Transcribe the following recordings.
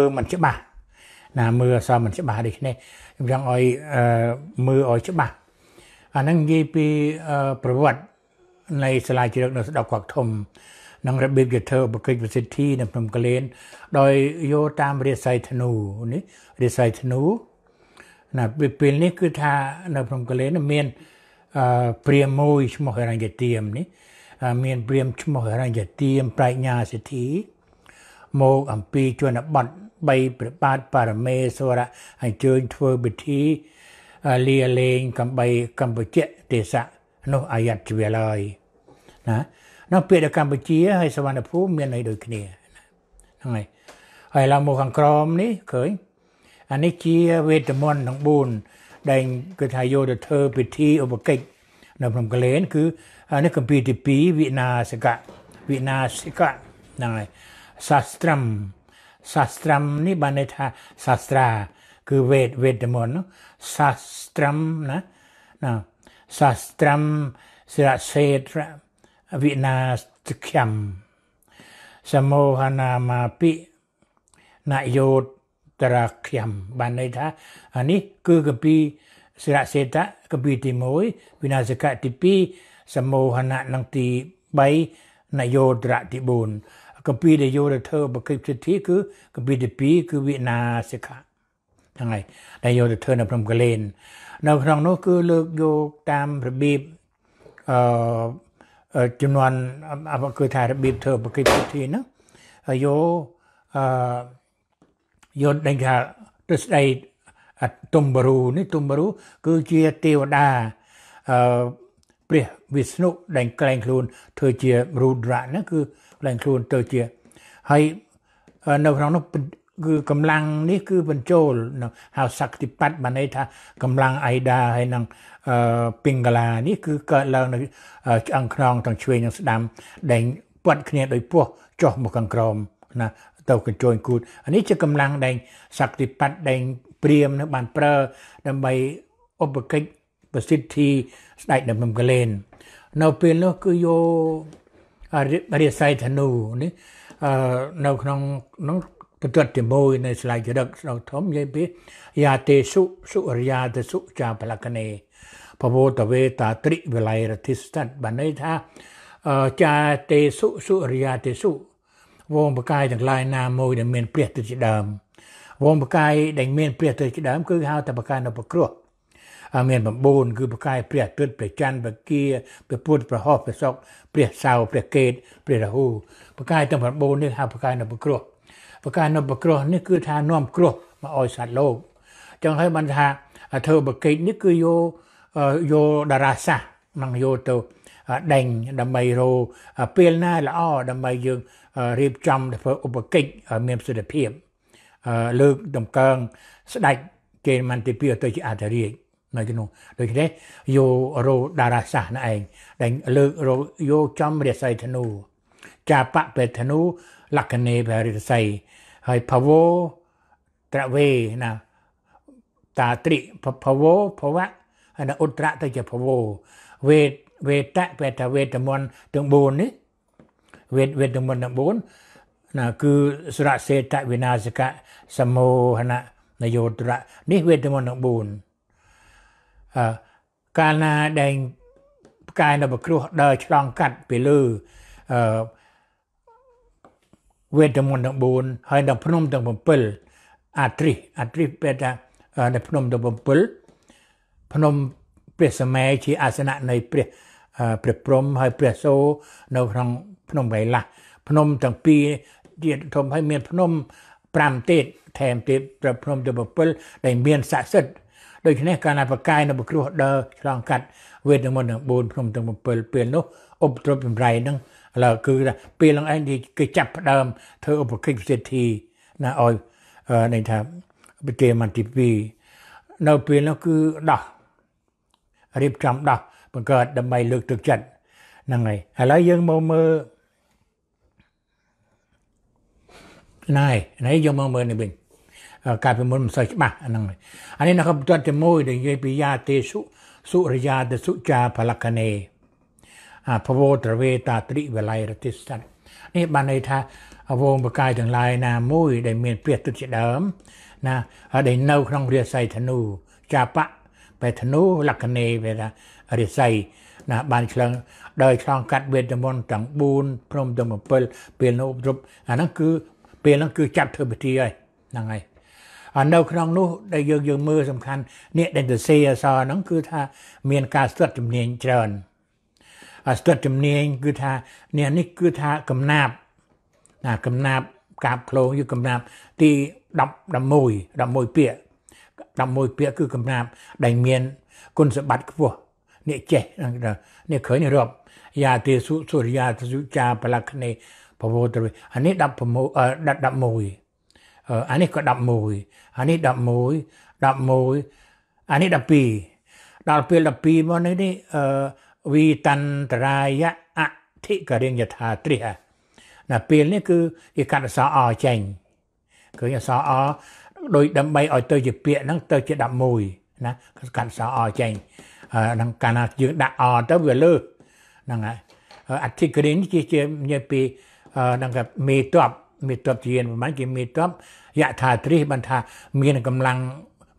មើលមិនច្បាស់ណាមើលអក្សរមិនច្បាស់ដូចនេះខ្ញុំចង់ឲ្យមើលឲ្យច្បាស់អាហ្នឹងនិយាយពីប្រវត្តិនៃសាលាជ្រឹកនៅស្ដុកគាត់ធំនិងរបៀបយុទ្ធឧបកិច្ចប្រសិទ្ធិនៅភ្នំកលែនដោយយោតាមរាស័យធ្នូនេះរាស័យធ្នូណាពេលនេះគឺថានៅភ្នំកលែនមានព្រាមមួយឈ្មោះហិរញ្ញទាមនេះមានព្រាមឈ្មោះហិរញ្ញទាមប្រាជ្ញាសិទ្ធិមកអំពីជនបទ3ព្រះបាទបរមេស្វរៈអញ្ជើញធ្វើពិធីលាលែងកំបីកម្ពុជាទេសៈនោះអាយត្តជ្វាលហើយណានៅពាក្យកម្ពុជា ហើយសវណ្ណភូមិមានន័យដូចគ្នាហ្នឹងហើយហើយឡើងមកខាងក្រមនេះឃើញអានេះជាវេទមន្តទាំង4ដែលគឺថាយកទៅធ្វើពិធីឧបកិច្ចនៅក្នុងកលែនគឺអានេះកម្ពីទី2វិណាសកៈវិណាសិកៈហ្នឹងហើយសាស្ត្រមศาสตรัมนี่บาลีทาศาสตราคือเวทเวทมนต์ศาสตรัมนะนะศาสตรัมสิระเศตระวินาสขยมสมโมหนามาปินโยตระขยมบาลีทาอันนี้คือกปีសិរសេតកពីទី1វិនាសកៈទី2សមោហណៈនឹងទី3នយោត្រៈទី4កម្ពីដែលយកទៅធ្វើបកិច្ចសិទ្ធិគឺកម្ពីទី2គឺវិណាសិក្ខាហ្នឹងហើយដែលយកទៅធ្វើនៅក្នុងកលែននៅក្នុងនោះគឺលើកយកតាមរបៀបអឺចំនួនអបគឺថារបៀបធ្វើបកិច្ចសិទ្ធិហ្នឹងហើយយកអឺយកដឹងថាទិសដៅទុំបរូនេះទុំបរូគឺជាទេវតាអឺព្រះវិស្ណុដែលក្លែងខ្លួនធ្វើជារូទ្រៈហ្នឹងគឺឡើងខ្លួនទៅជាហើយនៅក្នុងនោះគឺកម្លាំងនេះ គឺបញ្ចូលហៅសក្តិបត្តិបានន័យថាកម្លាំងអៃដាហើយនឹងពីងកាឡានេះគឺកើតឡើងនៅឆ្អឹងខ្នងទាំងឆ្វេងនិងស្ដាំដែលពាត់គ្នាដោយពោះចុះមកខាងក្រោមណាទៅកញ្ជើញគូតអានេះជាកម្លាំងដែលសក្តិបត្តិដែលព្រាមនឹងបានប្រើដើម្បីឧបកិច្ចប្រសិទ្ធិស្ដេចនៅមំកលែននៅពេលនោះគឺយករាស័យធនុនេះនៅក្នុងក្នុងកត្តាទី1នៃស្លាយចរិតស្ដៅធំនិយាយពីយ៉ាទេសុសុរិយាទសុចាបលកណេពវតវេតាត្រិវល័យរតិស្ថិតបានន័យថាចាទេសុសុរិយាទេសុវងបកាយទាំងឡាយណាមួយដែលមានព្រះទិជាដើមវងបកាយដែលមានព្រះទិជាដើមគឺហៅថាបកាយនៅប្រគ្រោះមាន9គឺប្រកាយព្រះអាទិត្យព្រះច័ន្ទព្រះគៀព្រះពុទ្ធព្រះហស្ព្រះសុក្រព្រះសៅរ៍ព្រះកេតព្រះរាហូប្រកាយទាំង9នេះហៅប្រកាយនៅប្រគ្រោះប្រកាយនៅប្រគ្រោះនេះគឺ ថានាំគ្រោះមកឲ្យសត្វលោកចឹងហើយបានថាធ្វើប្រកេតនេះគឺយកយកតារាសាស្ត្រនឹងយកទៅដេញដើម្បីរោពេលណាល្អដើម្បីយើងរៀបចំធ្វើឧបកិច្ចមានប្រសិទ្ធភាពលើកតម្កើង ស្ដេចជេរមន្ទីពីទៅជាអធិរាជនៅក្នុងដូច្នេះយករោតារាសាស្ត្រណឯងដែលលើករោយកចំរិស័យធ្នូចាបៈពេធ្នូលក្ខណេបរិស័យហើយភវោត្រវេណាតាត្រីភវោភវៈហើយឧត្រៈទៅជាភវោវេវេតៈពេតវេតមន្តទាំង4នេះវេវេតមន្តទាំង4ណាគឺសរសេតវិនាសកៈសមោហនៈនយោត្រៈនេះវេតមន្តទាំង4កាលណាដែលផ្កាយនៅបគ្រោះដើរឆ្លងកាត់ពីលើអឺវេទមន្តទាំង4ហើយដល់ភ្នំទាំង7អាត្រិសអាត្រិសពេលថានៅភ្នំទាំង7ភ្នំព្រះសម័យជា អាសនៈនៃព្រះព្រះព្រំ ហើយ ព្រះសូរនៅក្នុងភ្នំកៃឡាស់ភ្នំទាំងពីរទៀតធំហើយមាន ភ្នំ5ទៀតថែមទៀតព្រះភ្នំទាំង7ដែលមានស័ក្តិសិទ្ធិដូច្នេះកាលណាប្រកាយនៅប្រគ្រោះដើរឆ្លងកាត់វេទមន្តទាំង4ភ្នំទាំង7ពេលនោះឧបទ្រពចម្រៃនឹងឥឡូវគឺថាពេលហ្នឹងឯងគេចាប់ផ្ដើមធ្វើឧបកិច្ចពិសេសធីណាឲ្យនេះថាប្រគេមទី2នៅពេលនោះគឺដោះរៀបចំដោះបង្កើតដើម្បីលើកទឹកចិត្តហ្នឹងហើយឥឡូវយើងមកមើលណៃណៃយើងមកមើលនេះវិញកាលពីមុនមិនសូវច្បាស់អាហ្នឹងអានេះនៅក្នុងបន្ទាត់ទី1ដែលនិយាយពីយ៉ាទេសុសុរិយា ទសុចាផលកណេអភវត្រវេតាត្រិវល័យរតិស្ថនេះបានន័យថាវងបកាយទាំងឡាយណាមួយ ដែលមានព្រះទុតិយដើម ណាហើយដែលនៅក្នុងរាសីធនូចាបៈបេធនូលក្ខណេវេថារាសីណាបានឆ្លងដោយឆ្លងកាត់វេទមន្តទាំង4ព្រមទាំង7ពេលនោះគ្រប់អាហ្នឹងគឺពេលហ្នឹងគឺចាប់ធ្វើពិធីហើយហ្នឹងហើយនៅក្នុងនោះដែលយើងយើងមើលសំខាន់នេះដែលទៅសេអសរហ្នឹងគឺថាមាន ការស្ទាត់ជំនាញច្រើនអាស្ទាត់ជំនាញគឺថានេះនេះគឺថាកំណាប់ណាកំណាប់កាបឃ្លោងយឺកំណាប់ ទី10 11 11ពាក្យ11ពាក្យគឺកំណាប់ដែលមានគុណសម្បត្តិខ្ពស់នេះចេះនេះឃើញរាប់យ៉ាទេសុសុរិយាទសុចា បលក្ខណេភវោត្រអានេះ16 11អានេះក៏11អានេះ11 11អានេះ12ដល់ពេល12មកនេះនេះអឺវិតន្តរាយៈអធិករិញ្ញថាត្រិះណាពេលនេះគឺគេកាត់អក្សរអចេញឃើញអក្សរអដោយដើម្បីឲ្យទៅជាពាក្យហ្នឹងទៅជា11ណាកាត់អក្សរអចេញហ្នឹងកាលណាយើងដាក់អទៅវាលើហ្នឹងហើយអធិករិញ្ញគឺជាពីហ្នឹងមេតបមេតបជាប្រហែលជាមេតបយថាត្រីបានថាមានកម្លាំង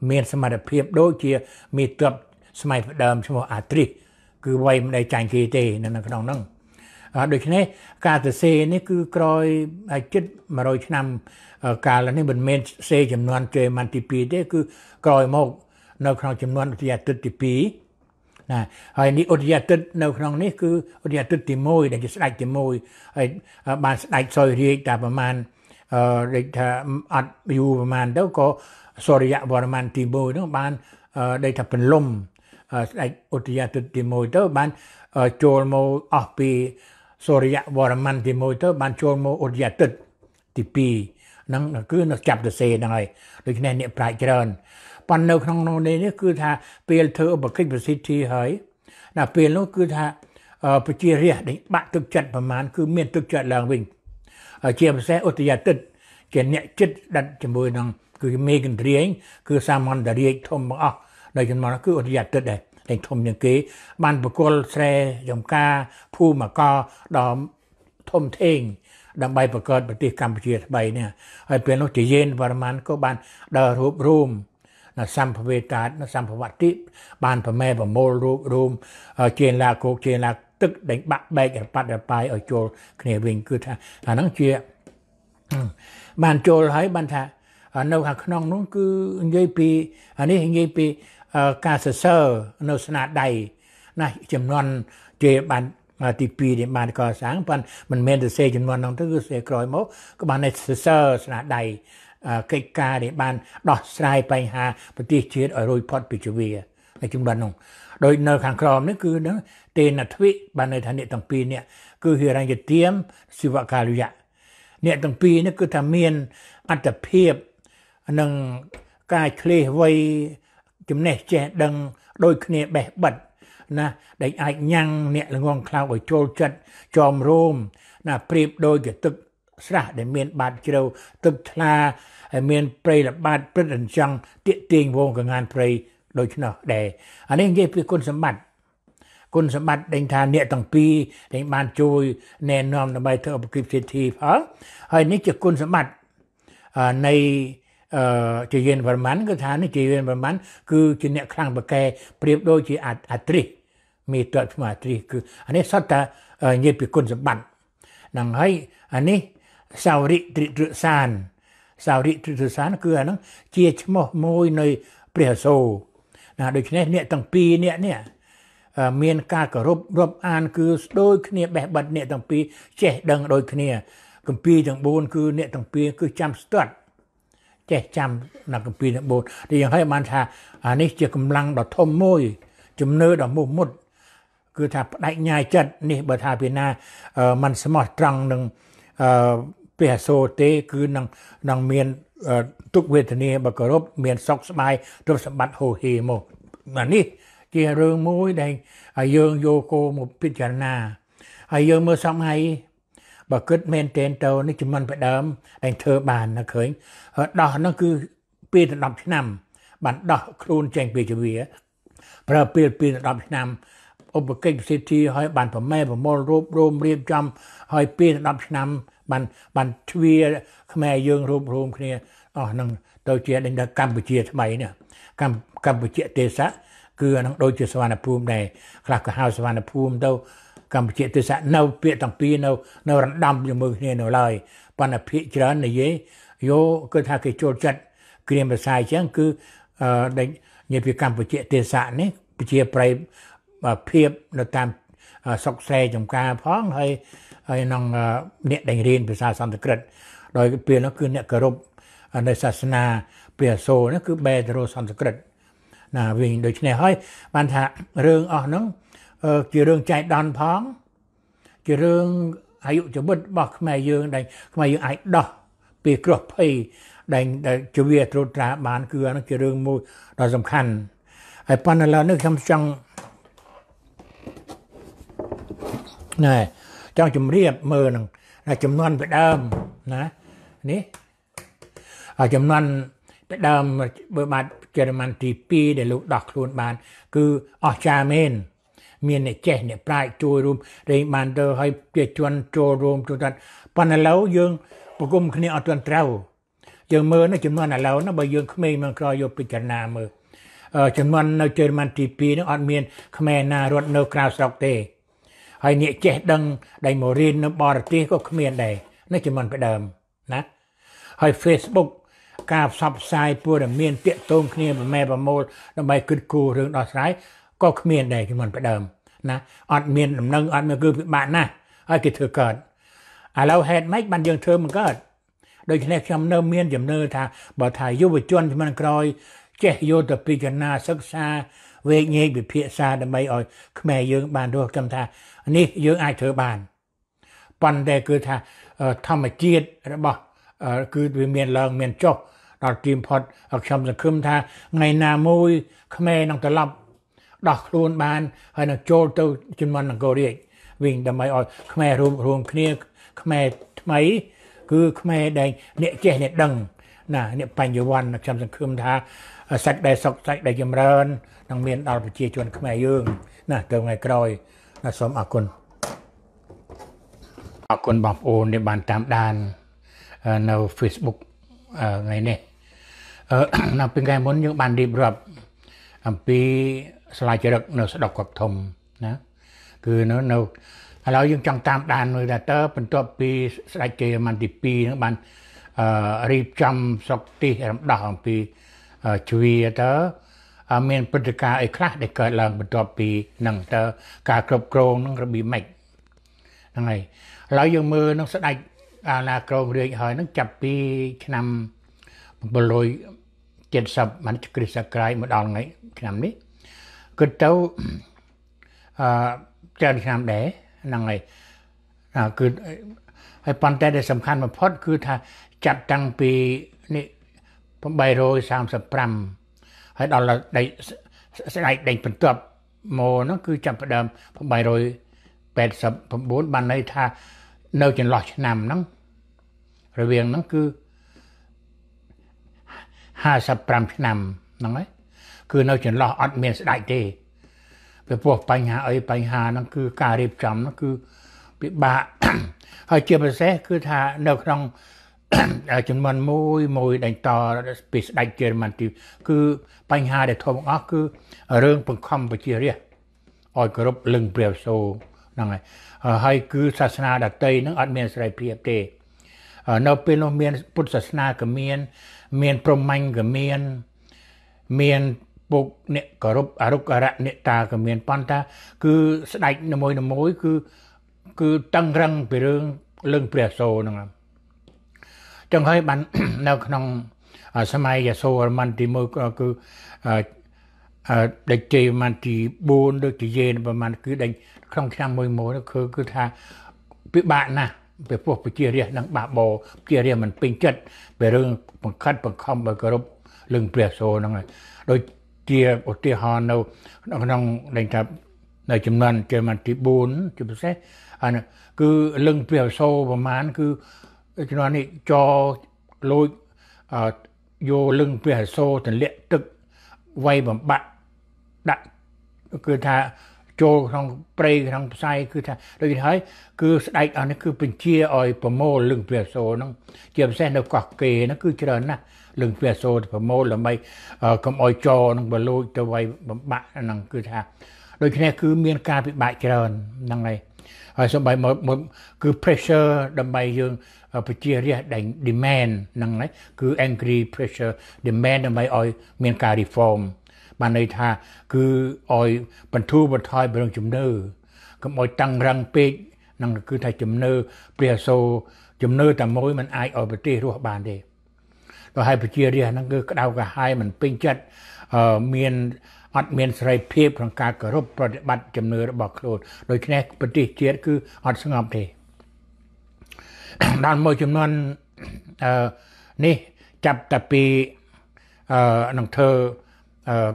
មាន សមត្ថភាពដូចជាមេតបស្មៃផ្ដើមឈ្មោះអាត្រី គឺវ័យមិនដែលចាញ់គេទេនៅក្នុងហ្នឹងដូច្នេះការសរសេរនេះ គឺក្រោយជិត100ឆ្នាំកាលនេះមិនមែនសេចំនួនគេមិនទី2ទេ គឺក្រោយមក នៅក្នុងចំនួនវិទ្យាទិដ្ឋទី2ណាហើយនេះឧទយាទិត្យនៅក្នុងនេះគឺឧទយាទិត្យទី1ដែលជាស្ដេចទី1ហើយបានស្ដេចសោយរាជតាប្រមាណអឺដូចថាអត់យូរប្រមាណទៅក៏សូរិយវរ្ម័នទី1ហ្នឹងបានដូចថាពន្លំស្ដេចឧទយាទិត្យទី1ទៅ បានចូលមកអស់ពីសូរិយវរ្ម័នទី1ទៅ បានចូលមកឧទយាទិត្យទី2ហ្នឹងគឺនៅចាប់ទសេហ្នឹងហើយដូច្នេះអ្នកប្រាជ្ញច្រើនប៉ុន្តែនៅក្នុងនោះនេះគឺថាពេលធ្វើឧបកិច្ចប្រសិទ្ធិហើយណាពេលនោះគឺថាប្រជារាស្ត្រនេះបាក់ទឹកចិត្តប្រមាណគឺមានទឹកចិត្តឡើងវិញជាពិសេសឧត្តយាទិត្យជាអ្នកចិត្តដាច់ជាមួយ នឹង គឺមេកន្ទ្រាញគឺសាមន្តរាជធំរបស់នៅចំនួនគឺឧត្តយាទិត្យដែរតែធំជាងគេ បានបកលស្រែចំការភូមិកោដល់ធំធេងដើម្បីបង្កើតប្រទេសកម្ពុជាថ្មីនេះហើយពេលនោះជាយេនវរ្ម័នក៏បានដើររួបរមសម្ភវេតាតសម្ភវតិបានប្រមែប្រមូលរូបរូមជាឡាគោកជាឡាទឹកដេញបាក់បែករប៉ាត់រប៉ាយឲ្យចូលគ្នាវិញគឺថាអាហ្នឹងជា បានចូលហើយបានថា នៅខាងក្នុងនោះគឺនិយាយពីអានេះនិយាយពីការសរសើរនៅស្នាដៃណាចំនួនជាបានទី2ដែលបាន កសាងប៉ុន្តែមិនមែនទៅសេចំនួននោះទៅគឺសេក្រោយមកក៏បានសរសើរស្នាដៃកិច្ចការដែលបានដោះស្រាយបញ្ហាប្រទេសជាតិឲ្យរួចផុតពីជវាតែជំនាន់នោះដោយនៅ ខាងក្រោមនេះគឺនឹងទេនទ្វិបាននៅថាអ្នកទាំងពីរនេះគឺហិរញ្ញទាមសិវកាលយៈអ្នកទាំងពីរនេះគឺថាមានអត្តភាពនិងការឆ្លេះវៃចំណេះចេះដឹងដូចគ្នាបេះបិទ្ធណា ដែលអាចញ៉ាំងអ្នកល្ងងខ្លៅឲ្យចូលចិត្តចោមរោមណាប្រៀបដូចជាទឹកស្រះដែលមាន បាតជ្រៅទឹកថ្លាហើយមានព្រៃល្បាតព្រឹត្តអញ្ចឹងទាក់ទាញវងកងានព្រៃដូច្នោះដែរអានេះនិយាយពីគុណសម្បត្តិគុណសម្បត្តិដែលថាអ្នកទាំងពីរដែលបាន ជួយណែនាំដើម្បីធ្វើអភិជីវភាពផងហើយ នេះជាគុណសម្បត្តិនៃអឺជាយេនវរ្ម័នគឺថានេះជាយេនវរ្ម័នគឺជាអ្នកខ្លាំងប្រកែប្រៀបដូចជាអាត្រិសមេតតឈ្មោះអាត្រិសគឺអានេះសតតានិយាយពីគុណសម្បត្តិនឹងហើយអានេះសាវរិទ្រិទ្រសានសោរិទ្រសានគឺអានឹងជាឈ្មោះមួយនៃព្រះអសូរណា ដូច្នេះអ្នកទាំងពីរអ្នកនេះមានការគោរពរាប់អាន គឺស្ដូចគ្នាបេះបិទអ្នកទាំងពីរ ចេះដឹងដូចគ្នាគម្ពីរទាំង4គឺអ្នកទាំងពីរគឺចាំស្ទាត់ចេះចាំនៅគម្ពីរទាំង4ទីយ៉ាងហើយបានថាអានេះជាកម្លាំងដ៏ធំមួយជំនឿដ៏មោះមុត គឺថាបដិញ្ញាចិត្តនេះបើថាពីណាมันស្មោះត្រង់នឹងអឺពះសូរទេគឺនឹងនឹងមានទុកវេទនាបើគោរពមានសោកស្ដាយទ្រព្យសម្បត្តិហូរហេមកបាទនេះ ជារឿងមួយដែលយើងយកគោមកពិចារណាហើយយើងមើលសម័យបើគិតមែនតេនទៅ នេះជំនាន់ពីដើមឯងធ្វើបានណាឃើញដោះនោះគឺពេលទៅ10ឆ្នាំបានដោះខ្លួនចេញពីជីវា ប្រើពេលពី10ឆ្នាំឧបកិច្ចសិទ្ធិឲ្យបានប្រមែប្រមូលរូបរោមរៀបចំឲ្យពេល10ឆ្នាំបានបានទ្វាខ្មែរយើង រួមរួមគ្នាអស់នឹងទៅជាដេញដល់កម្ពុជាថ្មីនេះកម្ពុជាទេសៈគឺអានឹងដូចជាសវណ្ណភូមិដែរខ្លះក៏ហៅសវណ្ណភូមិទៅ កម្ពុជាទេសៈនៅ ពាក្យទាំងពីរនៅនៅរំដំជាមួយគ្នានៅឡើយប៉ុន្តែភាកច្រើននិយាយយោគឺថាគេចូលចិត្តគ្រាមភាសាអញ្ចឹងគឺដេញនិយាយពីកម្ពុជាទេសៈនេះជាប្រៃភាពនៅតាមសុកស្រែចំការផងហើយហើយនឹងអ្នកដែលរៀនភាសាសំស្ក្រឹតដោយពេលនោះគឺអ្នកគោរពនៅសាសនាព្រះសូរនោះគឺបេតរោសំស្ក្រឹតណាវិញដូច្នេះហើយបានថារឿងអស់ហ្នឹងជារឿងចៃដន្យផង ជារឿងអាយុជីវិតរបស់ខ្មែរយើងដែលខ្មែរយើងអាចដោះពីគ្រោះភ័យដែលជាវាត្រួតត្រាបាន គឺអានោះជារឿងមួយដ៏សំខាន់ ហើយប៉ុន្តែឡើយនេះខ្ញុំចង់ណែចង់ជំរាបមើលនឹងចំនួនពីដើមណានេះហើយចំនួនពីដើមបើបាត់ជេរម៉ាន់ទី2ដែលលោកដោះខ្លួនបាន គឺអស្ចារ្យមែនមានអ្នកចេះអ្នកប្រាជ្ញជួយរួមរែងបានទៅឲ្យប្រជាជនចូលរួមជួយថាប៉ុន្តែឥឡូវយើងប្រគំគ្នាអត់ទាន់ត្រូវយើងមើលនៅចំនួនឥឡូវណាបើយើងក្មេងមកក្រោយយកពិចារណាមើលចំនួននៅជេរម៉ាន់ទី2នឹងអត់មានខ្មែរណារត់នៅក្រៅស្រុកទេហើយអ្នកចេះដឹងដែលមករៀននៅបរទេសក៏គ្មានដែរនេះជាមិនផ្ដើមណាហើយ Facebook ការផ្សព្វផ្សាយព័ត៌មានតាក់ទងគ្នាប្រមែប្រមូលដើម្បីគិតគូររឿងដោះស្រាយក៏គ្មានដែរជាមិនផ្ដើម ណាអត់មានដំណឹងអត់មានគឺពិបាកណាស់ហើយគេធ្វើកើតឥឡូវហេតុម៉េចបានយើងធ្វើមិនកើតដូច្នេះខ្ញុំនៅមានចំណើថាបើថាយុវជនជំនាន់ក្រោយ ចេះយល់ទៅពីចំណាសិក្សាវេកញែកវិភាសាដើម្បីឲ្យខ្មែរយើងបានរស់ខ្ញុំថានេះយើងអាចធ្វើបានប៉ុន្តែគឺថាធម្មជាតិរបស់ គឺវាមានឡើង មានចុះដល់ទីផុតខ្ញុំសង្ឃឹមថាថ្ងៃណាមួយខ្មែរនឹងត្រឡប់ដោះខ្លួនបាន ហើយនឹងចូលទៅជំនាន់នគររាជវិញដើម្បីឲ្យខ្មែររួមរួមគ្នាខ្មែរថ្មីគឺខ្មែរដែលអ្នកចេះអ្នកដឹងណាអ្នកបញ្ញវន្តខ្ញុំសង្ឃឹមថាសាច់ដែលសុកសាច់ដែលចម្រើននឹងមានដល់ប្រជាជន ខ្មែរយើងណាទៅថ្ងៃក្រោយណាសូមអរគុណអរគុណបងប្អូនដែលបានតាមដាននៅ Facebook ថ្ងៃនេះនៅពីថ្ងៃមុនយើងបានរៀបរាប់អំពីស្លាយចរិកនៅស្ដុកកបធំណាគឺនៅនៅឥឡូវយើងចង់តាមដានមើលថាតើបន្ទាប់ពីស្ដេចជ័យរ៉ូម៉ាន់ទី2នឹងបានរៀបចំស្រុកទីរំដោះអំពីជ្វាទៅមានព្រឹត្តិការណ៍អីខ្លះដែលកើតឡើងបន្ទាប់ពីនឹងទៅការគ្រប់គ្រងនឹងរបៀបម៉េចហ្នឹងហើយឥឡូវយើងមើលនឹងស្ដេចអាណាក្រមរាជហើយនឹងចាប់ពីឆ្នាំ770មិនគ្រិស្តសករាជមកដល់ថ្ងៃឆ្នាំនេះគឺទៅអឺច្រើនឆ្នាំដែរហ្នឹងហើយគឺហើយប៉ុន្តែដែលសំខាន់បំផុតគឺថាចាប់តាំងពីនេះ835ហើយដល់ដីស្ដេចដេញបន្ទាប់មកហ្នឹងគឺចាប់ផ្ដើម889បានន័យថានៅចន្លោះឆ្នាំហ្នឹងរវាងហ្នឹងគឺ55ឆ្នាំហ្នឹងហើយគឺនៅ ចន្លោះអត់មាន ស្ដេចទេពីព្រោះបញ្ហាអីបញ្ហាហ្នឹងគឺការរៀបចំហ្នឹងគឺពិបាកហើយ ជាពិសេស គឺថានៅក្នុងចំនួនមួយមួយដេញតពីស្ដេចជេរម៉ាន់ទី គឺ បញ្ហាដែលធំអស់គឺរឿងបង្ខំប្រជារាស្ត្រឲ្យគោរពលឹងព្រះសូរហ្នឹងហើយហើយគឺសាសនាដតីហ្នឹងអត់មានសេរីភាពទេ នៅពេលនោះមាន ពុទ្ធសាសនាក៏មាន មានព្រហ្មញ្ញក៏មាន មានពុកអ្នកគោរពអរុគរៈអ្នកតាក៏មានប៉ុន្តែគឺស្ដេចនីមួយៗគឺគឺតឹងរឹងពីរឿងលឹងព្រះសូរហ្នឹងចឹងហើយបាននៅ ក្នុងសម័យយសោរមន្ទី1គឺដេចជេមន្ទី4ដូចជាយេនប្រហែលគឺដេចក្នុងឆ្នាំ11គឺ គឺថាពិបាកណាស់ពីព្រោះប្រជារាស្ត្រនឹងបាបោប្រជារាស្ត្រមិនពេញចិត្តពីរឿងបង្ខិតបង្ខំបើគោរពលឹងព្រះសូរហ្នឹងហើយដូចជាឧទាហរណ៍នៅ ក្នុងដែលថានៅចំនួនគេមកទី4ជាពិសេសអានគឺលឹងព្រះសូរប្រមាណគឺជំនាន់នេះចោលួចយកលឹងព្រះអសូរទម្លាក់ទឹកវាយបំបាក់ដាក់គឺថាចូលក្នុងព្រៃក្នុងផ្សែងគឺថា ដូចនេះហើយគឺស្ដេចអស់នេះគឺបញ្ជាឲ្យប្រមូលលឹងព្រះអសូរហ្នឹងជាពិសេសនៅកោះគេហ្នឹងគឺច្រើនណាស់លឹងព្រះអសូរប្រមូលដើម្បីកុំឲ្យចោហ្នឹងបលួចទៅវាយបំបាក់ហ្នឹងគឺថាដូច្នេះគឺមាន ការពិបាកច្រើនហ្នឹងហើយហើយសូម្បីមកគឺ pressure ដើម្បីយើងប្រជារាស្ត្រដែល demand ហ្នឹងណាគឺ angry pressure demand ដើម្បីឲ្យមានការ reform បានន័យថា គឺឲ្យបន្ធូរបន្ថយប្រងជំនឿកុំឲ្យតាំងរឹងពេកនឹងគឺថាជំនឿព្រះសូរជំនឿតែមួយมันអាចឲ្យប្រទេសរស់បានទេដល់ហើយប្រជារាស្ត្រហ្នឹងគឺក្តៅក្រហាយមិនពេញចិត្តមានអត់មានសេរីភាពក្នុងការគោរពប្រតិបត្តិជំនឿរបស់ខ្លួនដូច្នេះប្រទេសជាតិគឺអត់ស្ងប់ទេដល់មួយចំនួនអឺនេះចាប់តាពីអឺនឹងធ្វើអឺ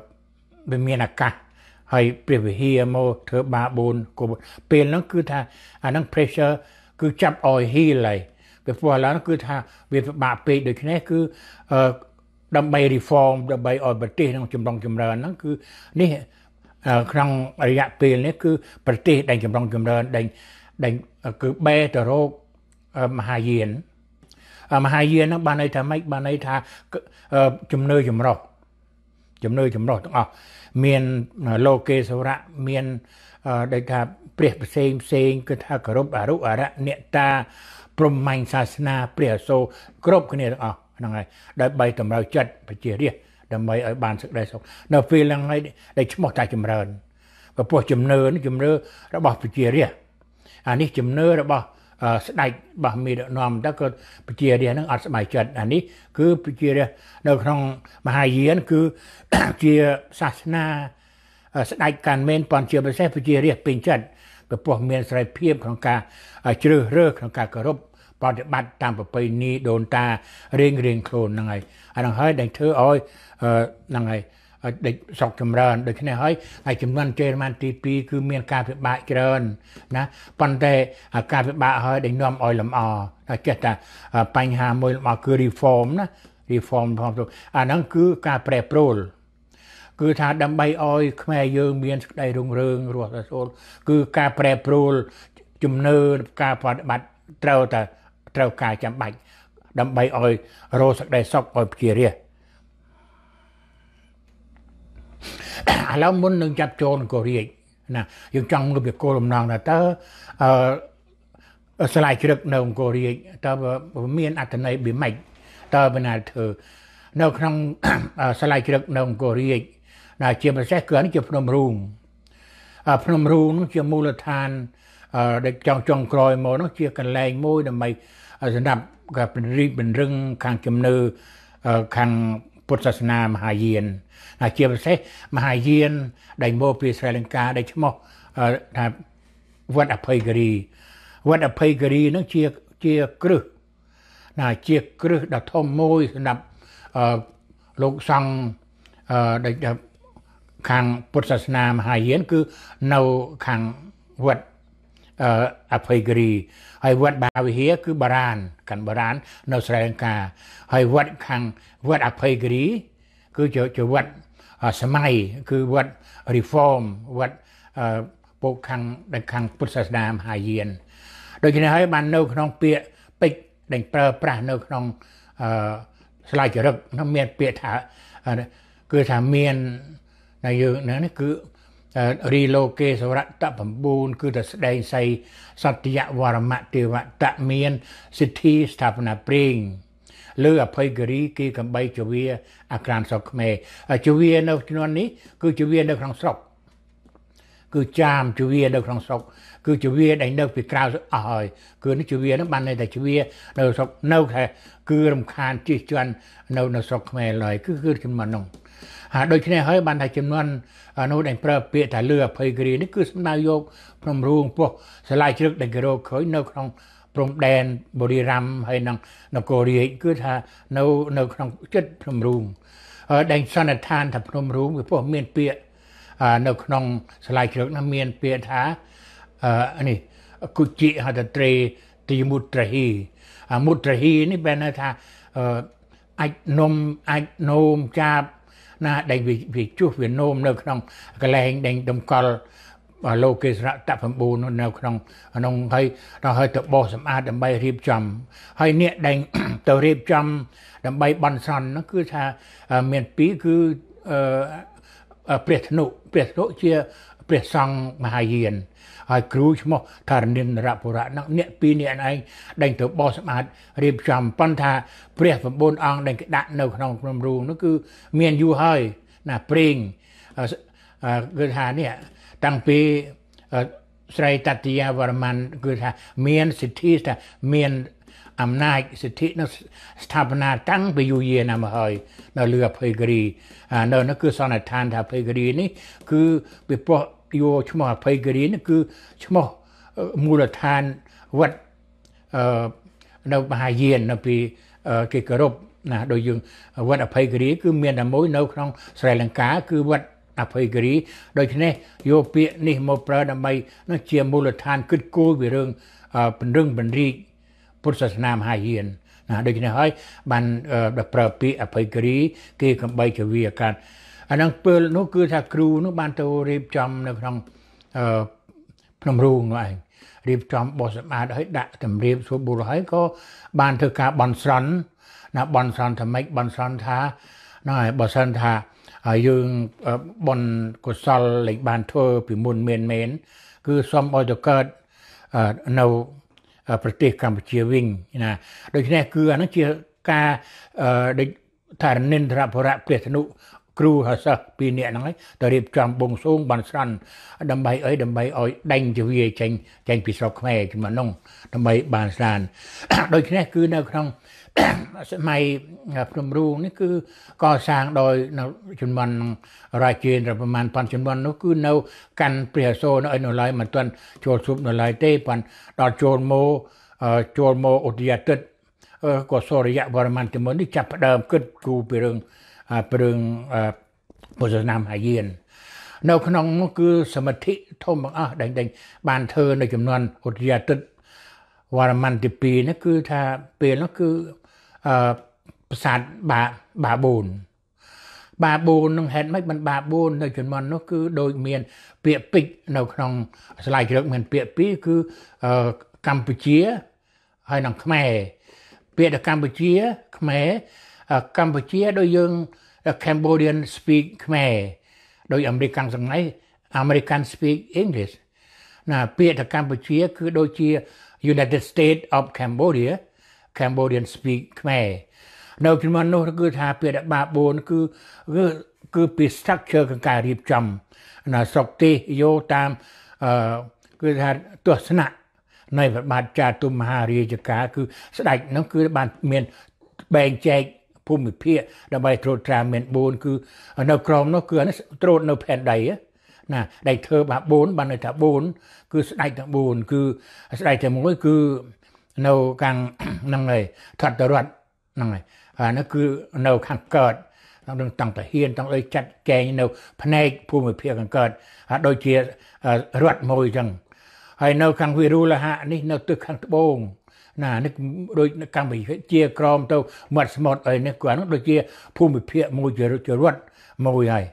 វាមានអាកាសហើយព្រះវិហារមកធ្វើបា4គោពេលហ្នឹងគឺថាអាហ្នឹង pressure គឺចាប់ឲ្យ heal ហើយពីព្រោះឥឡូវគឺថាវាពិបាកពេកដូច្នេះគឺអឺដើម្បី reform ដើម្បីឲ្យប្រទេសនឹងចម្រុងចម្រើនហ្នឹងគឺនេះក្នុងរយៈពេលនេះគឺប្រទេសដែលចម្រុងចម្រើនដែលដែលគឺបែរទៅរកមហាយានមហាយានហ្នឹងបានន័យថាម៉េចបានន័យថាជំនឿចម្រុះជំនឿចម្រុះទាំងអស់មានលោកេសវរៈមានដូចថាព្រះផ្សេងផ្សេងគឺថាគោរពអរុអរៈអ្នក តាព្រហ្មញ្ញសាសនា ព្រះអសូរគ្រប់គ្នាទាំងអស់ហ្នឹងហើយដើម្បីតម្រូវចិត្តប្រជារាស្ត្រដើម្បីឲ្យបានសេចក្តីសុខនៅពេលហ្នឹងហើយដែលឈ្មោះថាចម្រើនពពោះជំនឿជំនឿរបស់ប្រជារាស្ត្រអានេះជំនឿរបស់ស្ដេចរបស់មេដឹកនាំទៅក៏ប្រជារាស្ត្រនឹងអត់ស្បែកចិត្តអានេះគឺប្រជារាស្ត្រនៅក្នុងមហាយាន គឺជាសាសនា ស្ដេចកាន់មែនប៉ុន្តែជាពិសេសប្រជារាស្ត្រពេញចិត្តពីព្រោះមានសេរីភាពក្នុងការជ្រើសរើសក្នុងការគោរពប្រតិបត្តិតាមប្រពៃណីដូនតារៀងរៀងខ្លួនហ្នឹងហើយអានឹងហើយដែលធ្វើឲ្យហ្នឹងហើយហើយដេកសោកចម្រើនដូច្នេះហើយហើយចំនួនជេរម៉ានទី2គឺមានការពិបាកច្រើនណាប៉ុន្តែការពិបាកហើយដែលនាំឲ្យលំអតែចេះតែបញ្ហាមួយលំអគឺ reform ណា reform ផងទៅអាហ្នឹងគឺការប្រែប្រួលគឺថាដើម្បីឲ្យ ខ្មែរយើង មានសេចក្តីរុងរឿងរស់រសូលគឺការប្រែប្រួលជំនឿការប្រតិបត្តិត្រូវតែត្រូវការចាំបាច់ដើម្បីឲ្យរស់សេចក្តីសុខឲ្យប្រជារាស្ត្រឥឡូវមុននឹងចាប់ចូលនគររាជណាយើងចង់លើកពីគោលបំណងថាតើអឺស្លាយជ្រឹកនៅនគររាជតើមានអត្ថន័យប៊ីម៉េចតើបណ្ណាលធ្វើនៅក្នុងស្លាយជ្រឹកនៅនគររាជណាជាពិសេសគឺនេះជាភ្នំរូងភ្នំរូងនោះជាមូលដ្ឋានដែលចង់ចង់ក្រោយមកនោះជាកន្លែងមួយដើម្បីសម្រាប់ការពង្រីកពង្រឹងខាងជំនឿខាងពុទ្ធសាសនាមហាយានហើយជាពិសេសមហាយានដែលមកពីស្រីលង្កាដែលឈ្មោះថាវត្តអភ័យគិរីវត្តអភ័យគិរីនឹងជាជាគ្រឹះណាជាគ្រឹះដ៏ធំមួយសម្រាប់អឺលោកសង្ឃដែលខាងពុទ្ធសាសនាមហាយាន គឺនៅខាងវត្តអភ័យគិរី ហើយវត្តមហាវិហារគឺបារាណកាន់បារាណនៅស្រែអង្ការ ហើយវត្តខាងវត្តអភ័យគិរី គឺជាជាវត្តសម័យគឺវត្ត reform វត្តពុកខាងដែលខាងពុទ្ធសាសនាមហាយានដូច្នេះហើយបាននៅក្នុងពាក្យពេចដែលប្រើប្រាស់នៅក្នុងអឺស្លាយចរិកនោះមានពាក្យថាគឺថាមានដែលយើងនេះគឺរីឡូកេសរតៈ9គឺតែស្ដែងស័យសត្យវរមៈទេវតៈមានសិទ្ធិស្ថាបនាព្រេងលើអភ័យគិរីគេកំបីជវាអាក្រានស្រុកខ្មែរជវានៅជំនាន់នេះគឺជវានៅក្នុងស្រុក គឺចាមជវានៅក្នុងស្រុកគឺជវាដែលនៅ ពីក្រៅអស់ហើយគឺនេះជវានឹងបានន័យថាជវានៅស្រុកនៅខែគឺរំខានជិះជាន់នៅនៅស្រុកខ្មែរឡើយគឺគឺជំនាន់នោះដូច្នេះហើយបានថាចំនួននោះដែលប្រើពាក្យថាលឺអភ័យគិរីនេះគឺសំដៅយកភ្នំរូងពោះសាលាជ្រឹកដែលគេរកឃើញនៅក្នុងព្រំដែនបរិរាមហើយនឹងនគររាជគឺថានៅនៅក្នុងចិត្តភ្នំរូងដែលសន្និដ្ឋាន ថាភ្នំរូងវាពោះមានពាក្យនៅ ក្នុងសាលាជ្រឹកនោះមានពាក្យថានេះគុជីហតត្រេទីមុត្រហីមុត្រហីនេះបែរថាអាចនំអាចនោមចាបណាដែលវាជួសវានោមនៅក្នុងកន្លែងដែលតម្កល់លោកគេស្រៈត9នៅក្នុងក្នុងហើយដល់ហើយទៅបោសសម្អាតដើម្បីរៀបចំ ហើយអ្នកដែលទៅរៀបចំដើម្បីបន់ស្រន់នោះគឺថាមានពីរគឺព្រះធ្នុព្រះធ្នុជា ព្រះសង្ឃមហាយានហើយគ្រូឈ្មោះថារនិនរបុរៈនោះអ្នកពីរនេះឯងដែលទៅបោះសម្អាតរៀបចំប៉ុន្តែព្រះ9អង្គដែលគេដាក់នៅក្នុងភ្នំរូងនោះគឺមានយូរហើយណាព្រេងគឺថានេះតាំងពីស្រីតតិយាវរ្ម័នគឺថាមានសិទ្ធិថាមានអំណាចសិទ្ធិនៅស្ថាបនាតាំងពីយូរយារណាស់មកហើយ នៅលើអភ័យគិរី នៅនោះគឺសន្និដ្ឋានថាអភ័យគិរីនេះគឺពីព្រោះយកឈ្មោះអភ័យគិរីនេះគឺឈ្មោះមូលដ្ឋានវត្តនៅមហាយាននៅពីគេគោរពណាដោយយើង វត្តអភ័យគិរី គឺមានតែមួយនៅក្នុងស្រីលង្កាគឺវត្តអភ័យគិរីដូច្នេះយកពាក្យនេះមកប្រើដើម្បីនឹងជាមូលដ្ឋានគិតគូរពីរឿងបណ្ដឹងបណ្ឌិតពុទ្ធសាសនាមហាយានណាដូច្នេះហើយ បានប្រើពាក្យអភ័យគិរី គេកំបីជាវាកាត់អានឹងពេលនោះគឺថាគ្រូនោះបានទៅរៀបចំនៅក្នុងអឺភ្នំរូងនោះឯងរៀបចំបោះសម្អាតឲ្យដាក់តម្រៀបសួរបុរសហើយក៏បានធ្វើការបន់ស្រន់ណាបន់ស្រន់ថាម៉េចបន់ស្រន់ថាណាហើយបើសិនថាយើងបន់កុសលលេចបានធ្វើពីមុនមានមែនគឺសូមឲ្យទៅកើតនៅប្រទេសកម្ពុជាវិញណា ដូច្នេះគឺអានោះជាការដូចថានិន្ទ្របុរៈព្រះធនុគ្រូហើយសិស្សពីរនាក់ហ្នឹងហើយទៅរៀបចំបងសួងបានស្រាន់ដើម្បីអីដើម្បីឲ្យដេញជាវាចេញចេញពីស្រុកខ្មែរជាមួយនោះដើម្បីបានស្រាន់ដូច្នេះគឺនៅក្នុងសម័យភ្នំរូងនេះគឺកសាងដោយនៅជំនាន់រាជានប្រមាណប៉ុនជំនាន់នោះគឺ នៅកាន់ព្រះអសូរនៅឯនៅឡើយមិនទាន់ចូលស៊ូបនៅឡើយទេប៉ុន្តែដល់ចូលមកចូលមកឧទយាទិត្យក៏សូរយៈវរ្ម័នទីមុននេះចាប់ផ្ដើមគិតគូរពីរឿងព្រឹងពុទ្ធនាមហាយាន នៅ ក្នុងនោះគឺសមាធិធំបង្អស់ដេញដេញបានធ្វើនៅចំនួនឧទ្យាទិតវរមន្ទី2នេះគឺថាពេលនោះគឺអឺប្រាសាទបាបា4បា4នឹងហេតុម៉េចបានបា4នៅចំនួននោះគឺដូចមាន ពាក្យពេចនៅក្នុងស្លាយជ្រឹកមាន ពាក្យពីរគឺអឺកម្ពុជា ហើយនិងខ្មែរ ពាក្យកម្ពុជាខ្មែរកម្ពុជាដោយយើង Cambodian speak ខ្មែរដោយ American សម័យ American speak English ណា ពាក្យថាកម្ពុជា គឺដូចជា United States of Cambodia Cambodian speak ខ្មែរនៅក្នុងនោះគឺថាពាក្យបាប4គឺគឺគឺពី structure ក្នុងការរៀបចំណាស្រុកទេសយោតាមអឺគឺថាទស្សនៈនៃព្រះបាទចាទុំមហារាជការ គឺស្ដេចនោះគឺបានមានបែងចែកភូមិភាគដើម្បីត្រួតត្រាមាន4គឺនៅក្រមនោះគឺត្រួតនៅផែនដីណាដៃធ្វើបា4បាននៅថា4គឺ ស្ដេចទាំង4គឺ ស្ដេចទាំង1គឺនៅខាងហ្នឹងហើយធាត់តរត់ហ្នឹងហើយអានោះគឺនៅខាងកើតនឹងតាំងតាហ៊ានតាំងអីចាត់កែងនៅផ្នែកភូមិភាគខាងកើតហើយដូចជារដ្ឋមួយចឹងហើយ នៅ ខាងវិរុលហៈនេះនៅទិសខាងត្បូងណានេះដូចនៅកម្ពុជាជាក្រមទៅមាត់ស្មុតអីនេះគាត់នោះដូចជាភូមិភាគមួយជារដ្ឋរដ្ឋមួយហើយ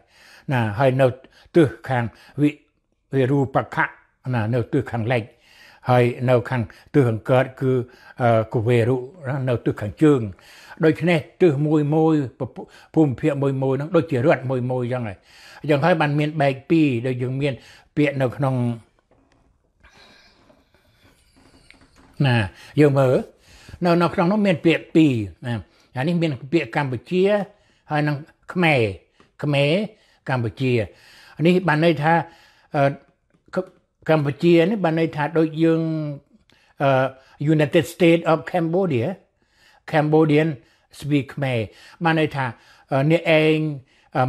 ណាហើយនៅទិសខាងវិវិរូបខៈណានៅទិសខាងលិចហើយនៅខាងទិសអង្គកើតគឺកូវេរុនៅទិសខាងជើងដូច្នេះទិសមួយមួយភូមិភាគមួយមួយហ្នឹងដូចជារដ្ឋមួយមួយអញ្ចឹងហើយអញ្ចឹងហើយបានមានបែក ពីរដូចយើងមានពាក្យនៅក្នុងណាយើងមើលនៅនៅក្នុងនោះមាន ពាក្យពីរណាអានេះមានពាក្យកម្ពុជា ហើយនឹងខ្មែរខ្មែរកម្ពុជានេះបានន័យថាកម្ពុជានេះបានន័យថាដូចយើង United State of Cambodia Cambodian speak ខ្មែរបានន័យថាអ្នកឯង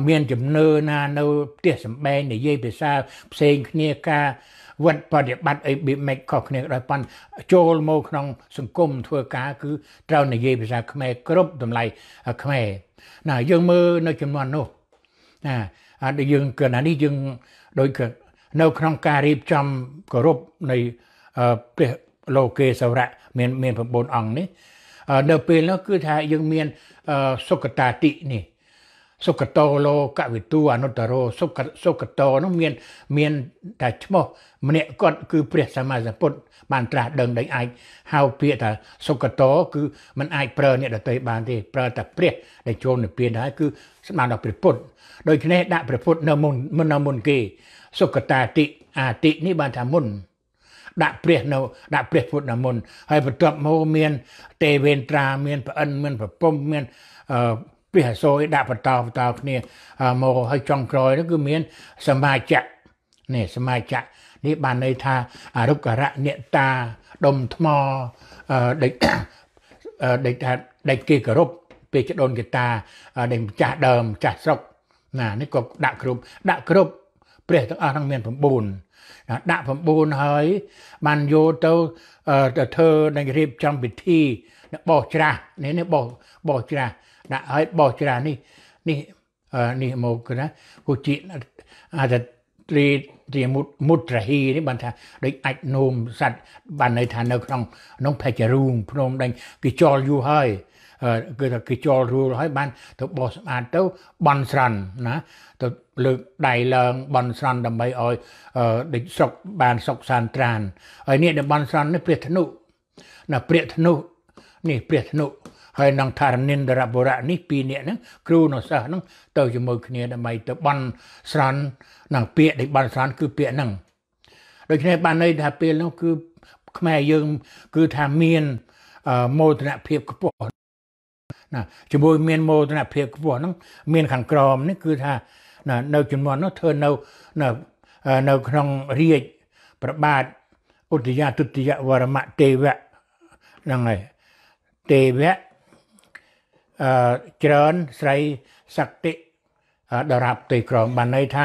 មានចំណើណា នៅផ្ទះសម្បែងនិយាយភាសាផ្សេងគ្នាការវត្តបប្រតិបត្តិអីបៀបម៉េចខុសគ្នាដោយប៉ុន្តែចូលមកក្នុង សង្គមធ្វើការគឺត្រូវនិយាយភាសាខ្មែរគ្រប់តម្លៃខ្មែរណាយើងមើលនៅចំនួននោះណាអត់យើងកណ្ដាលនេះយើងដូចនៅក្នុងការរៀបចំគោរពនៃព្រះលោកេសវរៈមាន មាន9អង្គនេះនៅពេលនោះគឺថាយើង មាន សុគតាតិនេះសុគតោលោកវិទូអនុត្តរោសុគសុគតោនោះមានមានតែឈ្មោះម្នាក់គាត់គឺព្រះសម្មាសម្ពុទ្ធបានត្រាស់ដឹងដែលអាចហៅពាក្យថាសុគតោគឺมันអាចប្រើអ្នកដទៃបានទេប្រើតែព្រះដែលចូលនិព្វានដែរគឺស្មានដល់ព្រះពុទ្ធដូច្នេះដាក់ព្រះពុទ្ធនៅមុនមុននៅមុនគេ សុគតាតិអាតិនេះបានថាមុនដាក់ព្រះនៅដាក់ព្រះពុទ្ធនៅមុន ហើយបន្ទាប់មកមានទេវេនត្រាមានប្អិនមានប្រពំមានអឺពីហសោយដាក់បន្តបន្តគ្នាមកហើយចុងក្រោយនោះគឺមានសមាជៈនេះសមាជៈនេះបានន័យថាអរុគរៈអ្នកតាដុំថ្មដេចដេចថាដេចគេគោរពពេលចដូនគេតាដេចម្ចាស់ដើមម្ចាស់ស្រុកណានេះក៏ដាក់គ្រប់ដាក់គ្រប់ព្រះទាំងអស់ហ្នឹងមាន9ដាក់9ហើយបានយកទៅទៅធ្វើនឹងរៀបចំពិធីបោះច្រាស់នេះនេះបោះបោះច្រាស់ណាហើយបោះច្រើននេះនេះនេះមកគឺណាគូជីអាចតែត្រីត្រីមុតមុតរហីនេះបានថាដូចអាចនោមសัตว์បានន័យថានៅក្នុងក្នុងផេចរូងភ្នំដេញគេចោលយូរហើយគឺថាគេចោលរួលហើយ បាន ទៅបោះស្អាតទៅបន់ស្រន់ណាទៅលើកដៃឡើងបន់ស្រន់ដើម្បីឲ្យដូចស្រុកបានសុខសាន្តត្រានហើយនេះដែលបន់ស្រន់នេះព្រះធ្នុណាព្រះធ្នុនេះព្រះធ្នុហើយនឹងថារនិនដរបរៈនេះពីរនាក់ហ្នឹងគ្រូនៅសិស្សហ្នឹងទៅជាមួយគ្នាដើម្បីទៅបន់ស្រន់នឹងពាក្យដែលបន់ស្រន់គឺពាក្យហ្នឹងដូច្នេះបានន័យថាពេលនោះគឺខ្មែរយើង គឺថាមានមោទនភាពខ្ពស់ណាជាមួយមានមោទនភាពខ្ពស់ហ្នឹងមាន ខាងក្រមនេះគឺថាណានៅជំនាន់នោះធ្វើនៅនៅនៅក្នុងរាជប្របាទឧត្តយទុតិយវរមៈទេវៈហ្នឹងហើយទេវៈច្រើនស្រីសក្តិដរាបផ្ទៃក្រមបានន័យថា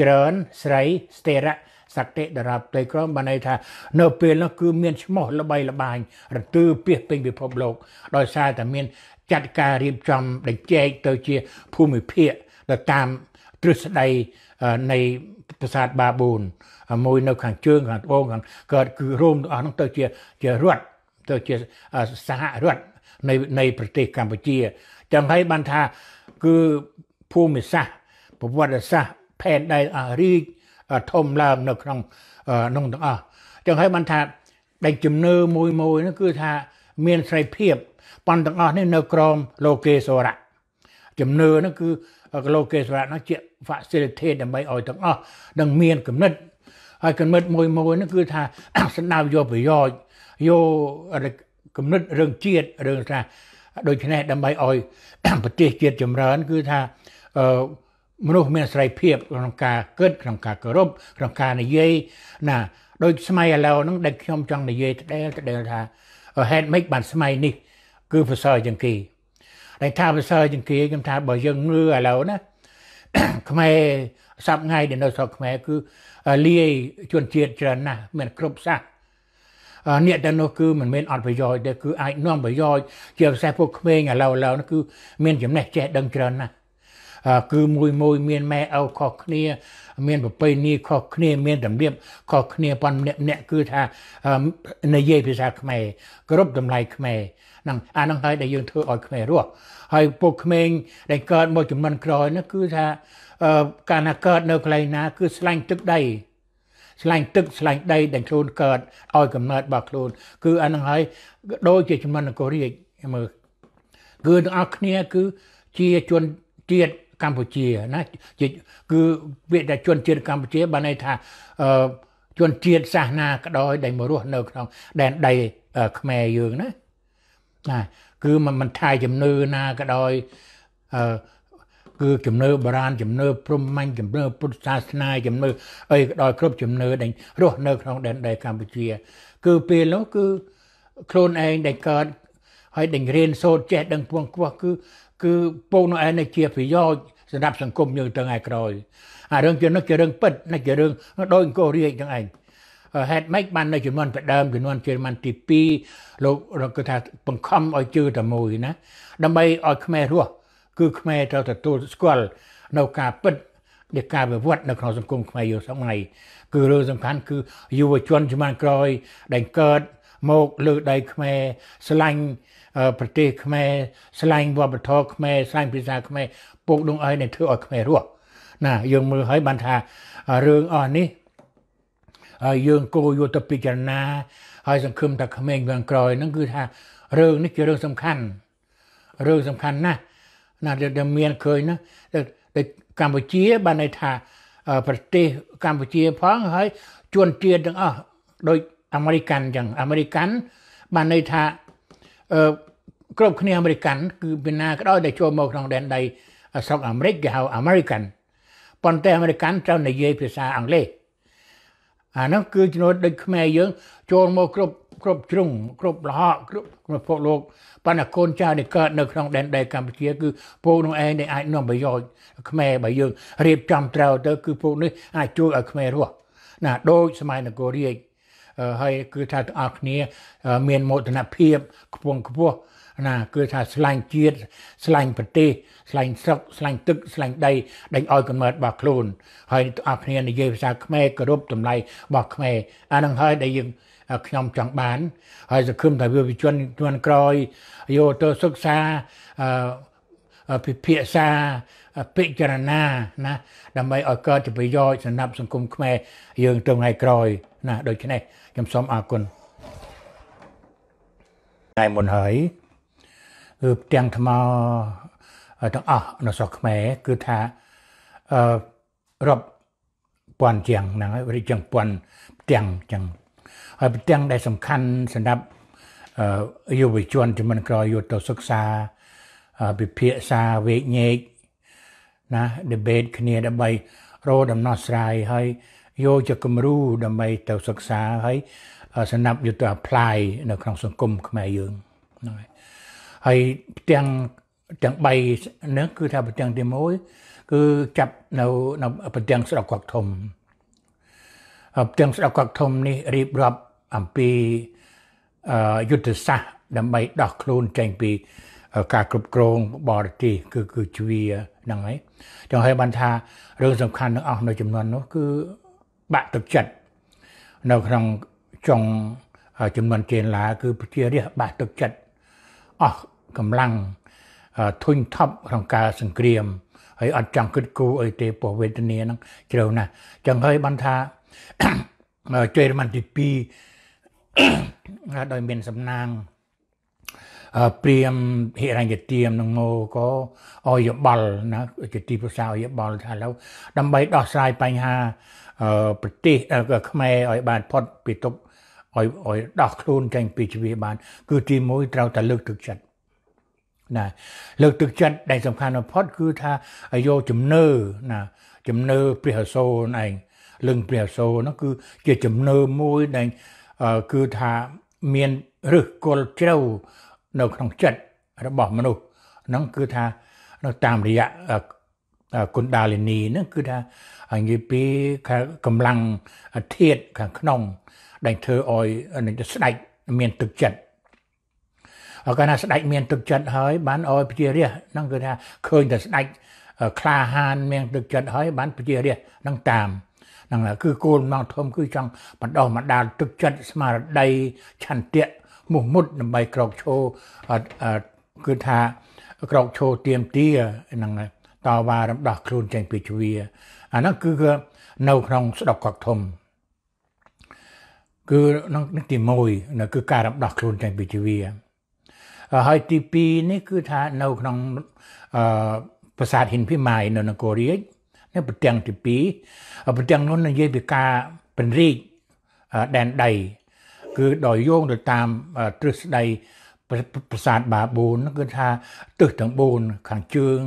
ច្រើនស្រីស្ថិរៈសក្តិដរាបផ្ទៃក្រមបានន័យថានៅពេលនោះគឺមានឈ្មោះល្បីល្បាញរទឺពាសពេញពិភពលោកដោយសារតែមាន ចាត់ការរៀបចំដេចែកទៅជាភូមិភាគទៅតាមទ្រឹស្ដីនៃប្រាសាទបាបូនមួយនៅ ខាងជើងខាងត្បូងខាងកើតគឺរួមទាំងអស់នោះទៅជា ជារដ្ឋទៅជាសហរដ្ឋនៃនៃប្រទេស កម្ពុជាចឹងហើយបានថាគឺភូមិសាស្ត្រប្រវត្តិសាស្ត្រផែនដែនអារីកធំឡើងនៅក្នុងក្នុងទាំងអស់ចឹងហើយបានថាដែលជំនឿមួយមួយនោះគឺថាមានសេរីភាពប៉ុន្តែទាំងអស់នេះនៅក្រមលោកេសរៈជំនឿនោះគឺលោកេសរៈនោះជា facilitate ដើម្បីឲ្យទាំងអស់នឹងមានគំនិតហើយគំនិតមួយមួយនោះគឺថាសម្ដៅយកប្រយោជន៍យកគំនិតរឿងជាតិរឿងថាដូច្នេះដើម្បីឲ្យប្រទេសជាតិចម្រើនគឺថាអឺមនុស្សមានសេរីភាពក្នុងការគិតក្នុងការគោរពក្នុងការនិយាយណាដោយស្មៃឥឡូវហ្នឹងដែលខ្ញុំចង់និយាយដដែលដដែលថាហេតុម៉េចបានស្មៃនេះគឺប្រសើរជាងគេតែថាប្រសើរជាងគេខ្ញុំថាបើយើងងឿឥឡូវណាខ្មែរសប្ដងថ្ងៃដែលនៅស្រុកខ្មែរគឺលាយជនជាតិច្រើនណាស់មាន គ្រប់សាសន៍អ្នកទាំងនោះគឺមិនមែនអត់ប្រយោជន៍ទេគឺអាចនាំប្រយោជន៍ជាពិសេសពួកក្មេងឥឡូវឥឡូវគឺមានចំណេះចេះដឹងច្រើនណាស់គឺមួយមួយមានម៉ែឪខុសគ្នា មានប្រពៃណីខុសគ្នា មានតម្រៀបខុសគ្នាប៉ុន្តែម្នាក់គឺថានិយាយភាសាខ្មែរគ្រប់តម្លៃខ្មែរហ្នឹងអាហ្នឹងហើយដែលយើងធ្វើឲ្យខ្មែររស់ហើយពួកក្មេងដែលកើតមកចំនួនក្រោយនោះគឺថាកាលណាកើតនៅកន្លែងណា គឺ ស្លាញ់ទឹកដីស្លាញ់ទឹកស្លាញ់ដីដែលខ្លួនកើតឲ្យកំណត់របស់ខ្លួនគឺអានឹងហើយដូចជាជំនាន់នគររាជមើលគឺទាំងអស់គ្នា គឺជាជនជាតិកម្ពុជាណាគឺវាតែជនជាតិកម្ពុជា បានន័យថាជន ជាតិសាសនាក្តោយ ដែលមករស់នៅក្នុង ដែនដីខ្មែរយើងណាណាគឺមិនថាជំនឿណាក្តោយអឺគឺជំនឿបរាណជំនឿព្រហ្មញ្ញជំនឿពុទ្ធសាសនាជំនឿអីក៏ដោយគ្រប់ជំនឿដែលរស់នៅក្នុងដែនដីកម្ពុជា គឺពេលនោះគឺខ្លួនឯងដែលកើតហើយដែលរៀនសូត្រចេះដឹងពងខ្វះគឺគឺពួកនោះឯងជាប្រយោជន៍សម្រាប់សង្គមយើងទាំងឯក្រោយអារឿងជំនឿជារឿងពិតនេះជារឿងដោយអង្គរាជទាំងឯងហេតុម៉េចបាននៅចំនួនប្រដើមចំនួនជើងទី2លោកគាត់ថា បង្ខំឲ្យជឿតែមួយណាដើម្បីឲ្យខ្មែររស់គឺខ្មែរត្រូវទទួលស្គាល់នៅការពិតនៃការវិវត្តនៅក្នុងសង្គមខ្មែរយុវសម័យគឺរឿងសំខាន់គឺយុវជនជំនាន់ក្រោយ ដែលកើតមកលើដៃខ្មែរស្រឡាញ់ប្រទេសខ្មែរស្រឡាញ់វប្បធម៌ខ្មែរស្រឡាញ់ភាសាខ្មែរពុកដងអីដែលធ្វើឲ្យខ្មែររស់ណាយើងមើលហើយបានថារឿងអស់នេះយើងគួរយកទៅពិចារណាហើយសង្ឃឹមថាក្មេងជំនាន់ក្រោយហ្នឹងគឺថារឿងនេះជារឿងសំខាន់រឿងសំខាន់ណាស់ណាដែលមានឃើញណាដែលកម្ពុជា បានន័យថាប្រទេសកម្ពុជាផងហើយជួនជាតិទាំងអស់ដូចអាមេរិកានអញ្ចឹងអាមេរិកានបានន័យថាអឺគ្រប់គ្នាអាមេរិកានគឺពីណាក៏ដោយដែលចូលមកក្នុងដែនដីស្រុកអាមេរិកគេហៅអាមេរិកានប៉ុន្តែអាមេរិកានត្រូវនិយាយភាសាអង់គ្លេសអានោះគឺជំនួសដូចខ្មែរយើង ចូលមកគ្រប់គ្រប់ជ្រុងគ្រប់លហកគ្រប់ក្នុងភពលោកប៉ុន្តែកូនចៅនេះកើតនៅក្នុងដែនដីកម្ពុជាគឺពួកនោះឯងដែលអាចនាំប្រយោជន៍ខ្មែរបើយើងរៀបចំត្រូវទៅ គឺពួកនេះអាចជួយឲ្យខ្មែររស់ណាដោយសម័យនគររាជហើយគឺថាទាំងអស់គ្នាមានមោទនភាពខ្ពង់ខ្ពស់ណា គឺថាស្លាញ់ជាតិស្លាញ់ប្រទេសស្លាញ់ស្រុកស្លាញ់ទឹកស្លាញ់ដីដេញឲ្យកំណត់របស់ខ្លួនហើយអ្នកគ្នានិយាយភាសាខ្មែរគោរពតម្លៃរបស់ខ្មែរអានឹងហើយដែលយើងខ្ញុំចង់បាន ហើយសង្ឃឹមថាយុវជនជំនាន់ក្រោយយកទៅសិក្សាពិភាក្សាពិចារណាណាដើម្បីឲ្យកើតជាប្រយោជន៍សម្រាប់សង្គមខ្មែរយើងទៅថ្ងៃក្រោយណា ដូច្នេះខ្ញុំសូមអរគុណថ្ងៃមុនហើយគឺទាំងថ្មទាំងអស់នៅស្រុកខ្មែរគឺថាអឺរាប់ពាន់ជាងហ្នឹងហើយរីជាងពាន់ទាំងចឹងហើយផ្ទាំងដែលសំខាន់សម្រាប់យុវជនជំនាន់ក្រោយយកទៅសិក្សាពិភាក្សាវេកញែកណា debate គ្នាដើម្បីរកដំណោះស្រាយហើយយកជាគំរូដើម្បីទៅសិក្សាហើយសម្រាប់យកទៅ apply នៅ ក្នុងសង្គមខ្មែរយើងហ្នឹងហើយហើយផ្ទាំងទាំង3ហ្នឹងគឺថាផ្ទាំងទី1គឺចាប់នៅនៅផ្ទាំងស្រុកកកធំផ្ទាំងស្រុកកកធំនេះរៀបរាប់អំពីយុទ្ធសាស្ត្រដើម្បីដោះខ្លួនចេញពី ការគ្រប់គ្រងបរទេសគឺគឺជាហ្នឹងហើយចឹងហើយបានថារឿងសំខាន់ទាំងអស់នៅចំនួននោះគឺបាក់ទឹកចិត្តនៅក្នុងចុងចំនួនជេនឡា គឺប្រជារាស្ត្របាក់ទឹកចិត្តអស់កម្លាំងធុញថប់ក្នុងការសង្គ្រាមហើយអត់ចង់គិតគូរអីទេពោះវេទនាហ្នឹងជ្រៅណាស់ចឹងហើយបានថាជេរម៉ាន់ទី2ដោយមានសំណាងព្រាមហិរញ្ញទាមនឹងមកក៏អយបល់ណាជាទីប្រឹក្សាអយបល់ថាឥឡូវដើម្បីដោះស្រាយបញ្ហាប្រទេសខ្មែរឲ្យបានផុតពីទុកឲ្យឲ្យដោះខ្លួនចេញពីជីវិតបាន គឺទី1ត្រូវតែលើកទឹកចិត្តណាលើកទឹកចិត្តដែលសំខាន់បំផុតគឺថាឲ្យយកជំនឿណាជំនឿព្រះអសូរឯងលឹងព្រះអសូរនោះគឺជាជំនឿមួយដែលគឺថាមានឫសគល់ជ្រៅនៅ ក្នុងចិត្តរបស់មនុស្សហ្នឹងគឺថានៅតាមរយៈគុណដាលីនីហ្នឹងគឺថានិយាយពីកម្លាំងធាតខាងក្នុង ដែលធ្វើឲ្យស្ដេចមានទឹកចិត្តអកាលណាស្ដេចមានទឹកចិត្តហើយ បានឲ្យប្រជារាស្ត្រហ្នឹងគឺថាឃើញតែស្ដេចក្លាហាន មានទឹកចិត្តហើយបានប្រជារាស្ត្រហ្នឹងតាមហ្នឹងហើយគឺគោលមកធំគឺ ចង់បណ្ដោះបណ្ដាលទឹកចិត្តស្មារតីឆន្ទៈមោះមុតដើម្បីក្រោកឈរគឺថាក្រោកឈរទៀមទាហ្នឹងហើយតវ៉ារំដោះខ្លួនចេញពីជ្វាអាហ្នឹងគឺនៅក្នុងស្ដុកកកធំគឺក្នុងទី1នោះគឺការរំដោះខ្លួនចេញពីជីវាហើយទី2នេះ គឺថានៅក្នុងអឺប្រាសាទហ៊ិនភីម៉ៃនៅនគររាជនេះប្រទាំងទី2ប្រទាំងនោះនិយាយពីការពង្រីកដែនដីគឺដោយយោងទៅតាមទ្រឹស្ដីប្រាសាទបាបូនគឺថាទិសទាំង4ខាងជើង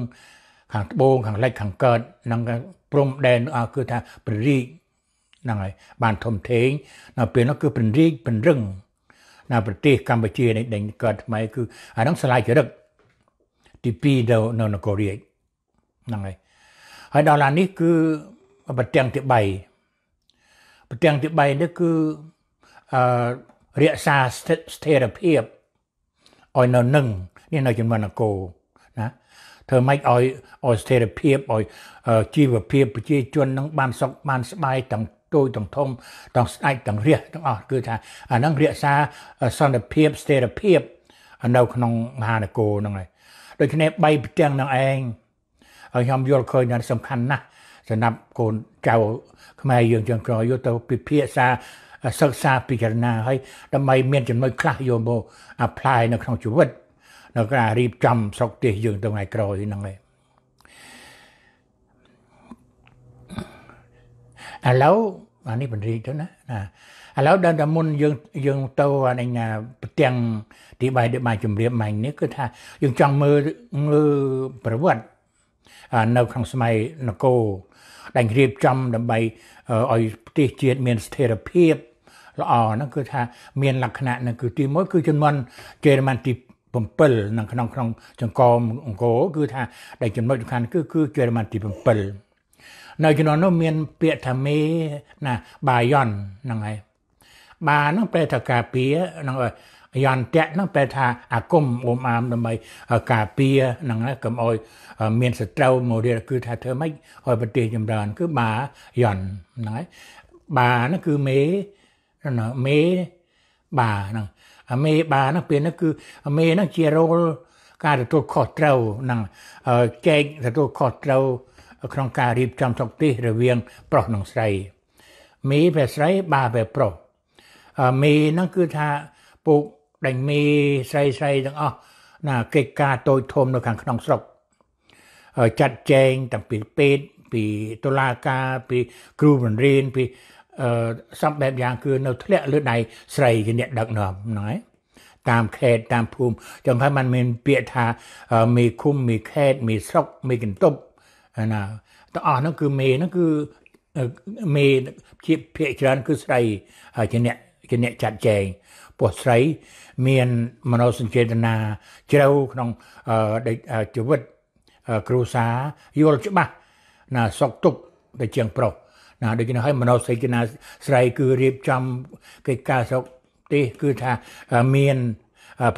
ខាងត្បូងខាងលិចខាងកើតនិងព្រំដែនគឺថាពង្រីកហ្នឹងហើយបានធំធេង នៅពេលនោះគឺពង្រីកពង្រឹងនៅប្រទេសកម្ពុជានេះដេញកើតថ្មីគឺអាហ្នឹងឆ្លាយចរិតទី2នៅនៅនគររាជហ្នឹងហើយហើយដល់ឡានេះគឺប្រទាំងទី3ប្រទាំងទី3នេះគឺអឺរក្សាស្ថិរភាពឲ្យនៅនឹងនេះនៅចំនួននគរណាធ្វើម៉េចឲ្យឲ្យស្ថិរភាពឲ្យជីវភាពប្រជាជននឹងបាន សុខបាន ស្បាយទាំងទូចទាំងធំទាំងស្ដេចទាំងរាជទាំងអស់គឺថាអានឹងរក្សាសន្តិភាពស្ថិរភាពនៅក្នុងមហានគរហ្នឹងហើយដូច្នេះ3ផ្ទាំងនឹងឯងហើយខ្ញុំយល់ឃើញថាសំខាន់ណាស់សម្រាប់កូនចៅខ្មែរយើងចុងក្រោយយកទៅពិភាក្សាសិក្សាពិចារណាហើយដើម្បីមានចំណុចខ្លះយកមក apply នៅក្នុងជីវិតនៅការរៀបចំស្រុកទេសយើងទៅថ្ងៃក្រោយហ្នឹងឯងឥឡូវអានេះបញ្រីកទៅណាណាឥឡូវដល់តែមុនយើងយើងទៅអានេះណាប្រទាំងទីបាយទីបាយជំរាបម៉ាញ់នេះគឺថា យើងចង់មើលមើលប្រវត្តិនៅក្នុងសម័យនគរដែលរៀបចំដើម្បីឲ្យប្រទេសជាតិមាន ស្ថិរភាពល្អហ្នឹងគឺថាមានលក្ខណៈហ្នឹងគឺទី1គឺជំនាន់ជេរម៉ាន់ទី7នៅក្នុងក្នុងចង្កមអង្គរគឺថាដែលចំណុចសំខាន់គឺគឺជេរម៉ាន់ទី7នៅជំនាន់នោះមានពាក្យថាមេណាបាយ័នហ្នឹងហើយបាហ្នឹងប្រែថាការពារហ្នឹងហើយយន្តៈហ្នឹងពេលថាអាគមអ៊ុំអាមដើម្បីការពារហ្នឹងកុំឲ្យមានសត្រូវមករៀលគឺថាធ្វើម៉េចឲ្យប្រទេសចម្រើនគឺបាយន្តហ្នឹងហើយបាហ្នឹងគឺមេមេបាហ្នឹងអាមេ បាហ្នឹងពេលហ្នឹងគឺអាមេហ្នឹងជារោលការទទួលខុសត្រូវហ្នឹងចែកទទួលខុសត្រូវក្នុងការរៀបចំសុខទេសរវាងប្រុសនិងស្រី មេពេលស្រីបាពេលប្រុសមេហ្នឹងគឺថាពូកដេញមីស្រីស្រីទាំងអស់ណាកិច្ចការតូចធំនៅខាងក្នុងស្រុកចាត់ចែងតាំងពីពេទ្យពីតុលាការពីគ្រូបង្រៀនពីអឺសំបែបយ៉ាងគឺនៅធ្លាក់លើដៃ ស្រីជាអ្នកដឹកនាំហ្នឹងហើយតាមខេតតាមភូមិចឹងហើយมันមានពាក្យថាមេឃុំមេខេតមេស្រុកមេកន្ទប់ណាទាំងអស់ហ្នឹងគឺមេហ្នឹងគឺមេជាភាគច្រើនគឺស្រីជាអ្នកជាអ្នកចាត់ចែងពោះស្រីមានមនោសញ្ចេតនាជ្រៅក្នុងជីវិតគ្រួសារយល់ច្បាស់ណាសុកទុកទៅជាងប្រុសណាដូច្នេះហើយមនោសញ្ចេតនា ស្រីគឺរៀបចំកិច្ចការស្រុកទេគឺថាមាន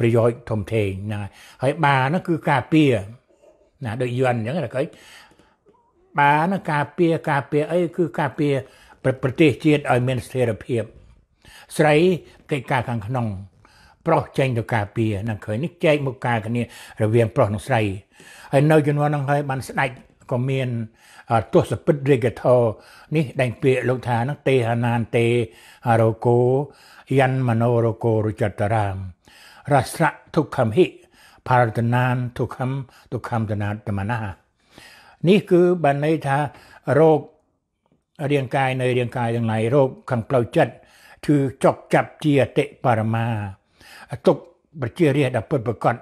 ប្រយោជន៍ធំធេងណា ហើយបានោះគឺការពារណាដូចយន់អញ្ចឹងតែគេបានោះការពារការពារអីគឺ ការពារប្រទេសជាតិឲ្យមានស្ថិរភាពស្រីកិច្ចការខាងក្នុងប្រុសចេញទៅការពារនឹងឃើញនេះចែកមកការគ្នារវាងប្រុសនិងស្រីហើយនៅជំនាន់ហ្នឹងហើយបានស្ដាច់ក៏មានទស្សពិតរេកថោនេះដែងពាក្យលោកថាហ្នឹងទេហណានទេរោគោយ៉ាន់មនោរោគោរុចតរាមរស្រៈទុក្ខមហិផារតនានទុក្ខមទុក្ខមតនាតមណានេះគឺបានន័យថារោគរាងកាយនៅរាងកាយទាំងឡាយរោគខាងផ្លូវចិត្តគឺចប់ចាប់ជាអតិបរមាទុកប្រជារាស្ត្រដល់ពិតប្រកប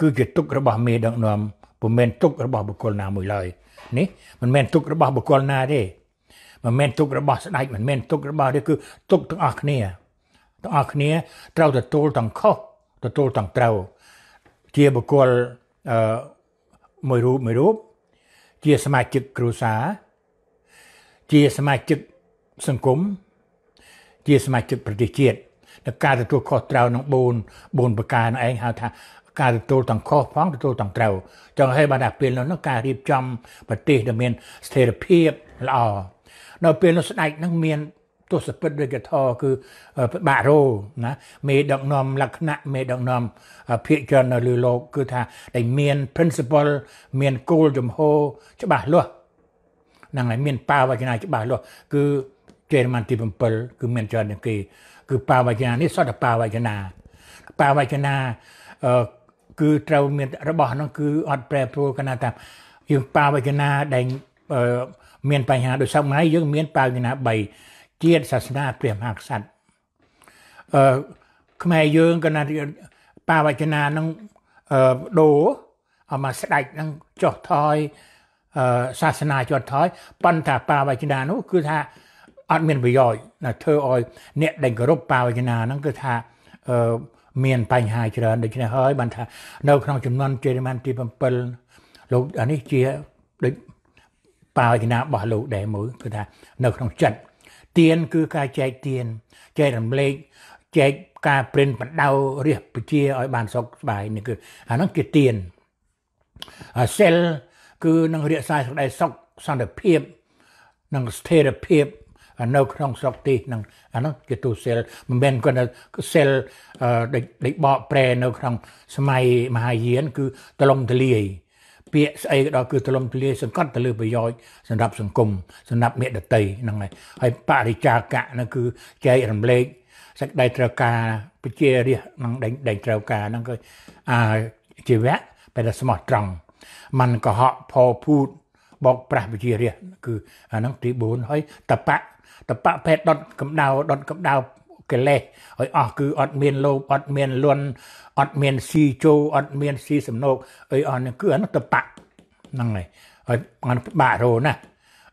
គឺជាទុករបស់មេដឹកនាំពុំមែនទុករបស់បុគ្គលណាមួយឡើយនេះមិនមែនទុករបស់បុគ្គលណាទេមិនមែនទុករបស់ស្ដេចមិនមែនទុករបស់ទេគឺ ទុកទាំងអស់គ្នាទាំងអស់គ្នា ត្រូវទទួលទាំងខុសទទួលទាំងត្រូវជាបុគ្គលអឺមួយរូបមួយរូបជាសមាជិកគ្រួសារជាសមាជិកសង្គមជាសមាជិកប្រទេសជាតិនឹងការទទួលខុសត្រូវនឹង4 4ប្រការនឹងឯងហៅថាការទទួលទាំងខុសផងទទួលទាំងត្រូវចឹងហើយបានតែពេលនោះការរៀបចំប្រទេសដែលមាន ស្ថិរភាពល្អនៅពេលនោះស្ដេចនឹងមានទស្សពិតដូចកថាគឺបាក់រោណាមេដឹកនាំលក្ខណៈមេដឹកនាំភាគជននៅលើโลกគឺថាតែមាន principle មានគោលជំហរច្បាស់លាស់ហ្នឹងហើយមាន power ចំណាយច្បាស់លាស់គឺចេរម៉ាន់ទី7គឺមានច្រើនជាងគេគឺបាវចនានេះសតបាវចនា បាវចនាអឺគឺត្រូវមានរបស់ហ្នឹងគឺអត់ប្រែប្រួលកណាតាមយើងបាវចនាដែលមានបញ្ហាដោយសារថ្ងៃយើង មានបាវចនា3ជាតិសាសនាព្រះមហាក្សត្រអឺខ្មែរយើងកណាបាវចនាហ្នឹងអឺដូរអមស្ដេចហ្នឹងចុះថយសាសនាចុះថយប៉ុន្តែបាវចនានោះគឺថាអត់មានប្រយោជន៍ណាធ្វើឲ្យអ្នកដែលគោរពបាវចនាហ្នឹងគឺថាអឺមានបញ្ហាច្រើនដូច្នេះហើយបានថានៅក្នុងចំនួនជេរម៉ានទី7លោកអានេះជាដូចបាវចនារបស់លោកដែរមួយគឺថានៅក្នុងចិត្តទៀនគឺការចែកទៀនចែករំលែកចែកការព្រិនបណ្ដៅរះពជាឲ្យបានសុខស្បាយនេះគឺអាហ្នឹងជាទៀនសិលគឺនឹងរក្សាសេចក្តីសុខសន្តិភាពនិងស្ថិរភាពនៅក្នុងស្រុកទីហ្នឹងអាហ្នឹងជាទូសិលមិនមែនគាត់សិលដេកបកប្រែនៅក្នុងសម័យមហាយាន គឺទលំទលាយពាក្យ ស្អីក៏ដល់គឺទលំទលាយសង្កត់ទៅលើប្រយោជន៍សម្រាប់សង្គមសម្រាប់មេដតីហ្នឹងហើយហើយបរិចាកៈហ្នឹងគឺចែករំលែកសេចក្តីត្រូវការពជារិះនឹងដេញត្រូវការហ្នឹងគឺអាជីវៈបែរស្មោះត្រង់ມັນកុហកផោភូតបោកប្រាស់វិជារិះគឺអាហ្នឹងទី4ហើយតបៈតបៈភេទដុតកម្ដៅដុតកម្ដៅកិលេសឲ្យអស់គឺអត់មានលោភអត់មានលន់អត់មានស៊ីជោអត់មានស៊ីសំណោកអីអស់នេះគឺអានោះតបៈហ្នឹងហើយហើយអានបាក់រោណា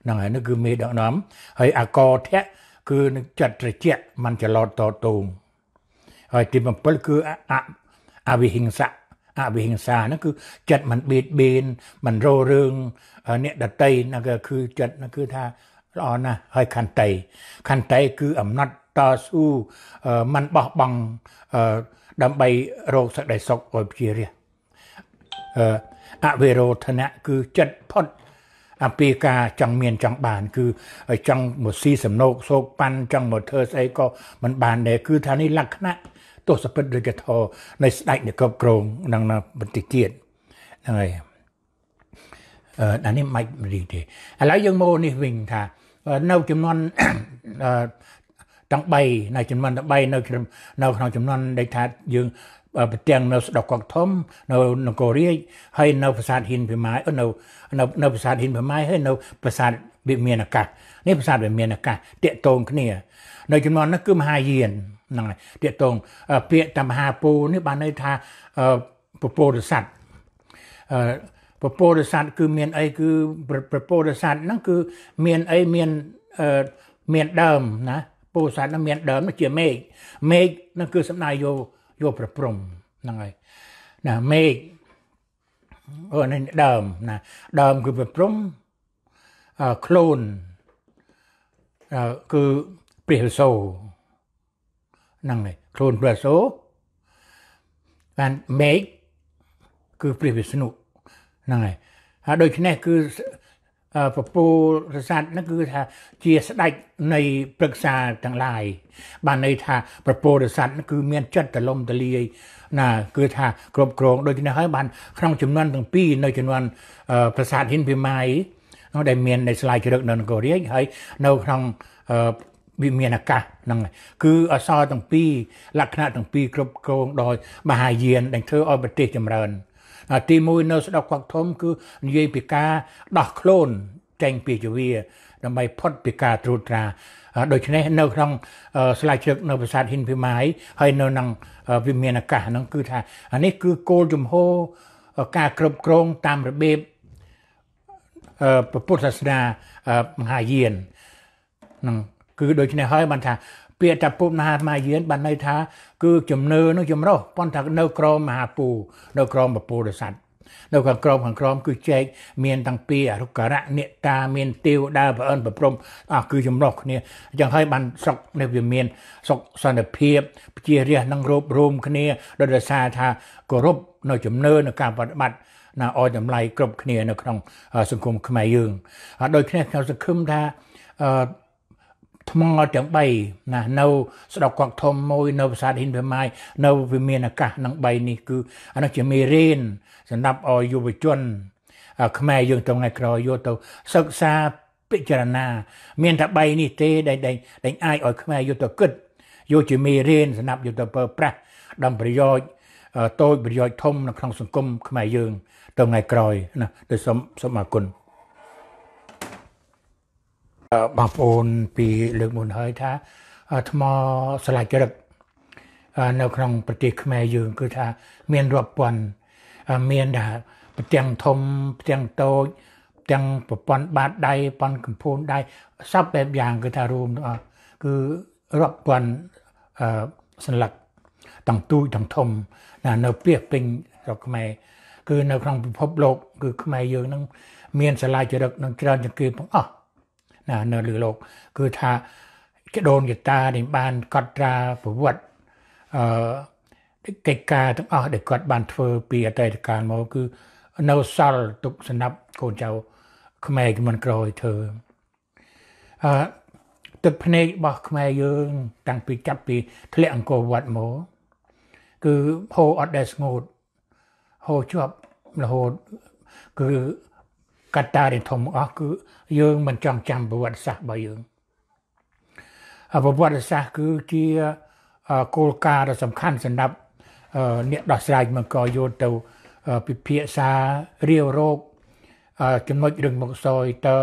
ហ្នឹងហើយនោះគឺមេដឹកនាំហើយអកធៈគឺនឹងចិត្តត្រជាក់มันច្រឡោតតតូងហើយទី7គឺអអវិហិង្សាអវិហិង្សាហ្នឹងគឺចិត្តมันបៀតបៀនมันរោរឿងអ្នកដតីហ្នឹងគឺចិត្តហ្នឹងគឺថាល្អណាស់ហើយខន្តីខន្តីគឺអំណត់តស៊ូមិនបោះបង់ដើម្បីរកសេចក្តីសុខឲ្យជារាអវិរោធនៈគឺចិត្តផុតអំពីការចង់មានចង់បាន គឺចង់មកស៊ីសំណោកសោកប៉ាន់ចង់មកធ្វើស្អីក៏មិនបានដែរគឺថានេះលក្ខណៈទស្សពិតដូចធរនៃស្ដេចនៃគ្រប់គ្រងនឹងបន្តិចទៀតហ្នឹងហើយអឺអានេះមិនរីទេឥឡូវយើងមកនេះវិញថានៅចំនួនទាំង3នៅចំនួនទាំង3នៅនៅក្នុងចំនួនដែលថាយើង ប្រទាំងនៅស្ដុកកកធំ នៅនគររាជហើយនៅប្រាសាទហ៊ានពិម៉ាយនៅនៅនៅប្រាសាទហ៊ានពិម៉ាយហើយនៅប្រាសាទវិមានអាកាសនេះប្រាសាទវិមានអាកាសតាកតងគ្នា នៅចំនួននោះគឺមហាយានហ្នឹងហើយតាកតងពាក្យតាមហាពូនេះបានន័យថាពពុទ្ធស័ក្តិពពោធិសត្វគឺមានអីគឺពពោធិសត្វហ្នឹងគឺមានអីមានអឺមានដើមណាពោធិសត្វហ្នឹងមានដើមជាមេឃមេឃហ្នឹងគឺសំដៅយកយកប្រព្រំហ្នឹងហើយណាមេឃអូនេះដើមណាដើមគឺប្រព្រំអឺក្លូនអឺគឺព្រះលសូហ្នឹងហើយក្លូនព្រះសូបានមេឃគឺព្រះវិស្ណុហ្នឹងហើយហើយដូច្នេះគឺពពោរស័តហ្នឹងគឺថាជាស្ដេចនៃព្រឹក្សាទាំងឡាយបានន័យថាពពោរស័តហ្នឹងគឺមានចិត្តទលំទលាយណា គឺថាគ្រប់គ្រងដូច្នេះហើយបានក្នុងចំនួនទាំងពីរនៅចំនួនប្រាសាទហ៊ិនពីម៉ៃដែលមាននៅស្លាយជ្រឹកនៅនគររាជហើយនៅក្នុងវិមានអាកាសហ្នឹងគឺ អសរទាំងពីរ លក្ខណៈទាំងពីរគ្រប់គ្រងដោយមហាយាន ដែលធ្វើឲ្យប្រទេសចម្រើនទី1នៅស្ដុកខ្វាក់ធំគឺនិយាយពីការដោះខ្លួនចេញពីជីវាដើម្បីផុតពីការត្រួតត្រាដូច្នេះនៅក្នុងស្លាយជ្រឹកនៅប្រាសាទហ៊ិនភិម៉ាយហើយនៅក្នុងវិមានអាកាសហ្នឹងគឺថាអានេះគឺគោលជំហរការគ្រប់គ្រងតាមរបៀបពុទ្ធសាសនាមហាយានហ្នឹងគឺដូច្នេះហើយបានថាពាក្យថាពុទ្ធមហាមហាយានបានន័យថាគឺជំនឿនោះចម្រុះប៉ុន្តែនៅក្រមមហាពូនៅក្រមពពុទ្ធស័ក្តិនៅខាងក្រមខាងក្រមគឺចែកមានតាំងពីអរុករៈនេតាមានទេវតាប្រអិនប្រព្រំអស់គឺចម្រុះគ្នាអញ្ចឹងហើយបានស្រុកនេះវាមានសុខសន្តិភាពជារះនឹងរូបរួមគ្នាដោយរសារថាគោរពនៅជំនឿនៅការបដិបត្តិណាឲ្យតម្លៃគ្រប់គ្នានៅក្នុងសង្គមខ្មែរយើងដូចនេះខ្ញុំសង្ឃឹមថាអឺថ្មទាំង3ណា នៅ ស្ដុកកកធំមួយនៅប្រាសាទហ៊ីនព្រម៉ាយនៅវិមានអាកាសនឹង3នេះគឺអានោះជាមេរៀនសម្រាប់ឲ្យយុវជនខ្មែរយើងថ្ងៃក្រោយយកទៅសិក្សាពិចារណា មានតែ3នេះទេដែលដែលអាចឲ្យខ្មែរយកទៅគិតយកជាមេរៀនសម្រាប់យកទៅប្រើប្រាស់ដើម្បីប្រយោជន៍តូចប្រយោជន៍ធំនៅក្នុង សង្គមខ្មែរយើងទៅថ្ងៃក្រោយណាដោយសូមសូមអរគុណបងប្អូនពីលើកមុនហើយថាថ្មស្លាយក្រឹកនៅក្នុងប្រទេសខ្មែរយើង គឺថាមានរាប់ពាន់មានដែរផ្ទាំងធំផ្ទាំងតូចផ្ទាំងប្រព័ន្ធបាតដៃប៉ុនកម្ពុជាដៃសពបែបយ៉ាងគឺថារួមទាំងអស់គឺរាប់ពាន់សន្លឹកទាំងទូចទាំងធំណានៅព្រះពេញស្រុកខ្មែរ គឺនៅក្នុងពិភពលោក គឺខ្មែរយើងនឹង មានសាលាចរិកនឹងច្រើនជាងគេទាំងអស់ណានៅលើโลกគឺថាដូនកតានេះបានកត់ត្រាប្រវត្តិអឺកិច្ចការទាំងអស់ដែលគាត់បានធ្វើពីអតីតកាលមកគឺនៅសល់ទុកសម្រាប់កូនចៅខ្មែរជំនាន់ក្រោយធ្វើអឺទឹកភ្នែករបស់ខ្មែរយើង តាំងពីចាប់ពីធ្លាក់អង្គរវត្តមកគឺហូរអត់ដែលស្ងួតហូរជាប់រហូតគឺកត្តាដែលធំអស់គឺយើងមិនចង់ចាំប្រវត្តិសាស្ត្ររបស់យើងប្រវត្តិសាស្ត្រគឺជាគោលការណ៍ដ៏សំខាន់សម្រាប់អ្នកដោះស្រាយមកក៏យកទៅពិភាក្សារៀបរោគចំណុចរឿងមកសយតើ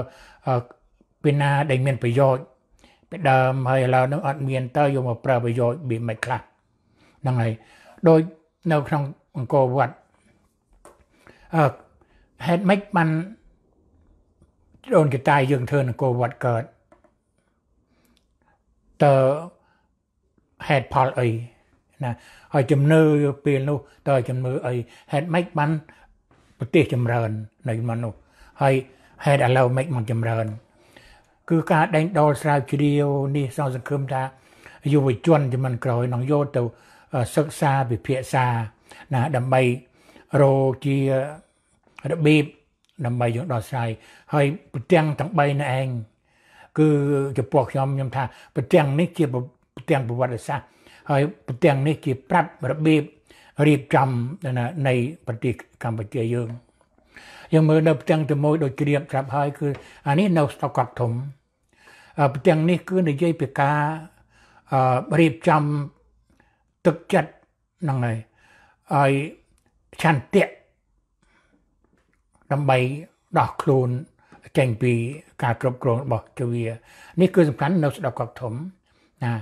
ពីណាដែលមានប្រយោជន៍ពីដើមហើយឥឡូវនឹងអត់មានតើយកមកប្រើប្រយោជន៍វាមិនខ្លះហ្នឹងហើយដោយនៅក្នុងអង្គរវត្តអឺហេតុម៉េចបានដូនគេតាយយើងធ្វើនគរវត្តកើតតើហេតុផលអីណាហើយជំនឿពេលនោះតើជំនឿអីហេតុម៉េចបាន ប្រទេសចម្រើននៅក្នុងនោះ ហើយហេតុឥឡូវម៉េចមកចម្រើនគឺការដេញដោលស្រាវជ្រាវនេះសង្ឃឹមថាយុវជនជំនាន់ក្រោយនឹងយកទៅសិក្សាវិភាសាណាដើម្បីរកជារបៀបដើម្បីយើងដោះស្រាយហើយប្រទាំងទាំង3នេះឯងគឺចំពោះខ្ញុំខ្ញុំថាប្រទាំងនេះជាប្រទាំងប្រវត្តិសាស្ត្រហើយប្រទាំងនេះជាប្រាប់របៀបរៀបចំនៃប្រទេសកម្ពុជាយើងយើងមើលនៅផ្ទាំងទីមួយដូចជ្រាបប្រាប់ហើយ គឺអានេះនៅស្តុកកត់ធំផ្ទាំងនេះគឺនិយាយពីការរៀបចំទឹកចិត្តហ្នឹងហើយហើយឆន្ទៈដើម្បីដោះខ្លួនចេញពីការគ្រប់គ្រងរបស់ទ្វានេះគឺ សំខាន់នៅ ស្ដុកកបធំណា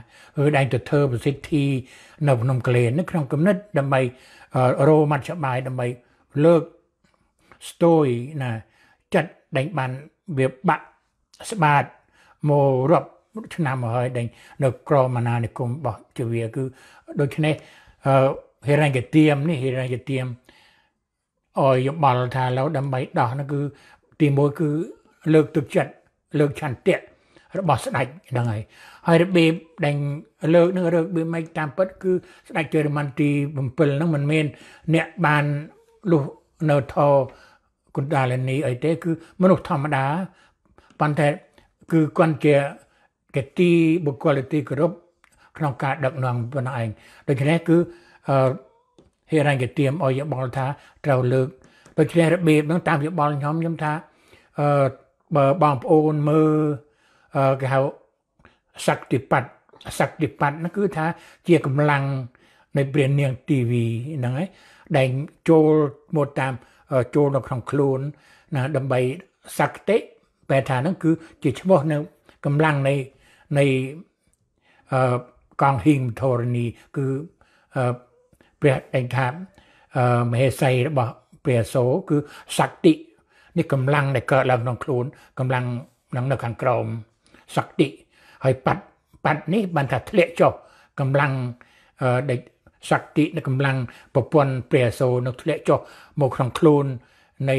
ឬដែលទៅធ្វើប្រសិទ្ធិនៅក្នុងកលែនក្នុងគណិតដើម្បីរោមច្ឆបាយដើម្បីលើកស្ទួយណាចិត្តដែលបានវាបាក់ស្បាតមករាប់ឆ្នាំមកហើយដែលនៅ ក្រមអាណានិគមរបស់ទ្វា គឺ ដូច្នេះហេរ៉ាញ់កទៀមនេះហេរ៉ាញ់កទៀមឲ្យយោបល់ថាឡូវដើម្បីដោះនោះគឺទីមួយគឺលើកទឹកចិត្តលើកឆន្ទៈរបស់ស្ដេចហ្នឹងហើយហើយរបៀបដែលលើកនឹងរើកដូចមិនតាមពិតគឺស្ដេចជេរម៉ាន់ទី7ហ្នឹងមិនមាន អ្នកបានលុះនៅថោគុណដាលនីអីទេ គឺមនុស្សធម្មតាប៉ុន្តែគឺគាត់ជាកតិបុគ្គលទីគោរពក្នុងការដឹកនាំខ្លួនឯងដូច្នេះគឺអឺហេរ៉ាញ់កទៀមឲ្យយោបល់ថាត្រូវលើកដូច្នេះរបៀបហ្នឹងតាមយោបល់ខ្ញុំខ្ញុំថាអឺបើបងប្អូនមើលគេហៅសក្តិបត្តិសក្តិបត្តិហ្នឹងគឺថាជាកម្លាំងនៃព្រានាង TV ហ្នឹងហើយដែលចូលមកតាមចូលនៅក្នុងខ្លួនណាដើម្បីសក្តិបែរថាហ្នឹងគឺជាឈ្មោះនៅកម្លាំងនៃនៃអឺកងហ៊ីមធរនីគឺអឺព្រះឯងថាមហេសីរបស់ព្រះសូរគឺសក្តិនេះកម្លាំងដែលកើតឡើងក្នុងខ្លួនកម្លាំងនឹងនៅខាងក្រោមសក្តិហើយប៉ាត់ប៉ាត់នេះបានថាធ្លាក់ចុះកម្លាំងដែលសក្តិនិងកម្លាំងប្រព័ន្ធព្រះសូរនឹងធ្លាក់ចុះមកក្នុងខ្លួននៃ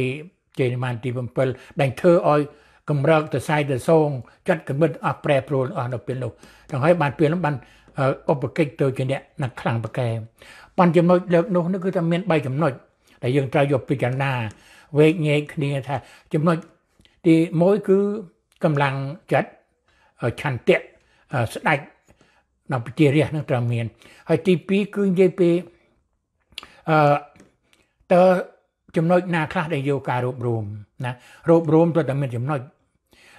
ជេរមានទី7ដែលធ្វើឲ្យកម្រើកទៅសាយទៅសងចាត់កម្រិតអស់ប្រែប្រួលអស់នៅពេលនោះទាំងហើយបានពេលនោះបានឧបកិច្ចទៅជាអ្នកនឹងខ្លាំងប្រកែប៉ុន្តែចំណុចលើកនោះនោះគឺថាមាន3ចំណុចដែលយើងត្រូវយកពិចារណាវែកញែកគ្នាថាចំណុចទី1គឺកម្លាំងចិត្តឆន្ទៈស្ដេចនៅប្រជារាស្ត្រនឹងត្រូវមាន ហើយទី2គឺនិយាយពីអឺតើចំណុចណាខ្លះដែលយកការរួបរวมណារួបរวมព្រោះតែមានចំណុច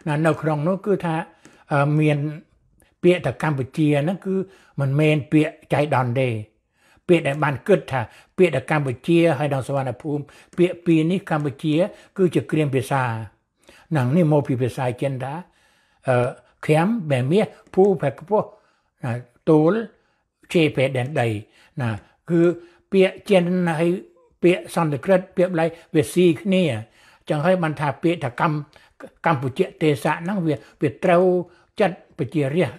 ណានៅក្នុងនោះគឺថាមានពាក្យតែកម្ពុជាហ្នឹងគឺមិនមែនពាក្យចៃដន្យទេពាក្យដែលបានគិតថាពាក្យដែលកម្ពុជា ហើយដល់សវណ្ណភូមិពាក្យពីរនេះកម្ពុជា គឺជាគ្រាមភាសានឹងនេះមកពីភាសាចិនដែរអឺខ្យាំបែមៀភូប្រកពោះណាទូលជេពេលដែនដីណា គឺពាក្យចិនហើយពាក្យសន្ស្ក្រឹតពាក្យបល័យវាស៊ីគ្នាចឹងហើយបានថាពាក្យថាកម្មកម្ពុជា ទេសៈហ្នឹងវាវាត្រូវចិត្តប្រជារាស្ត្រ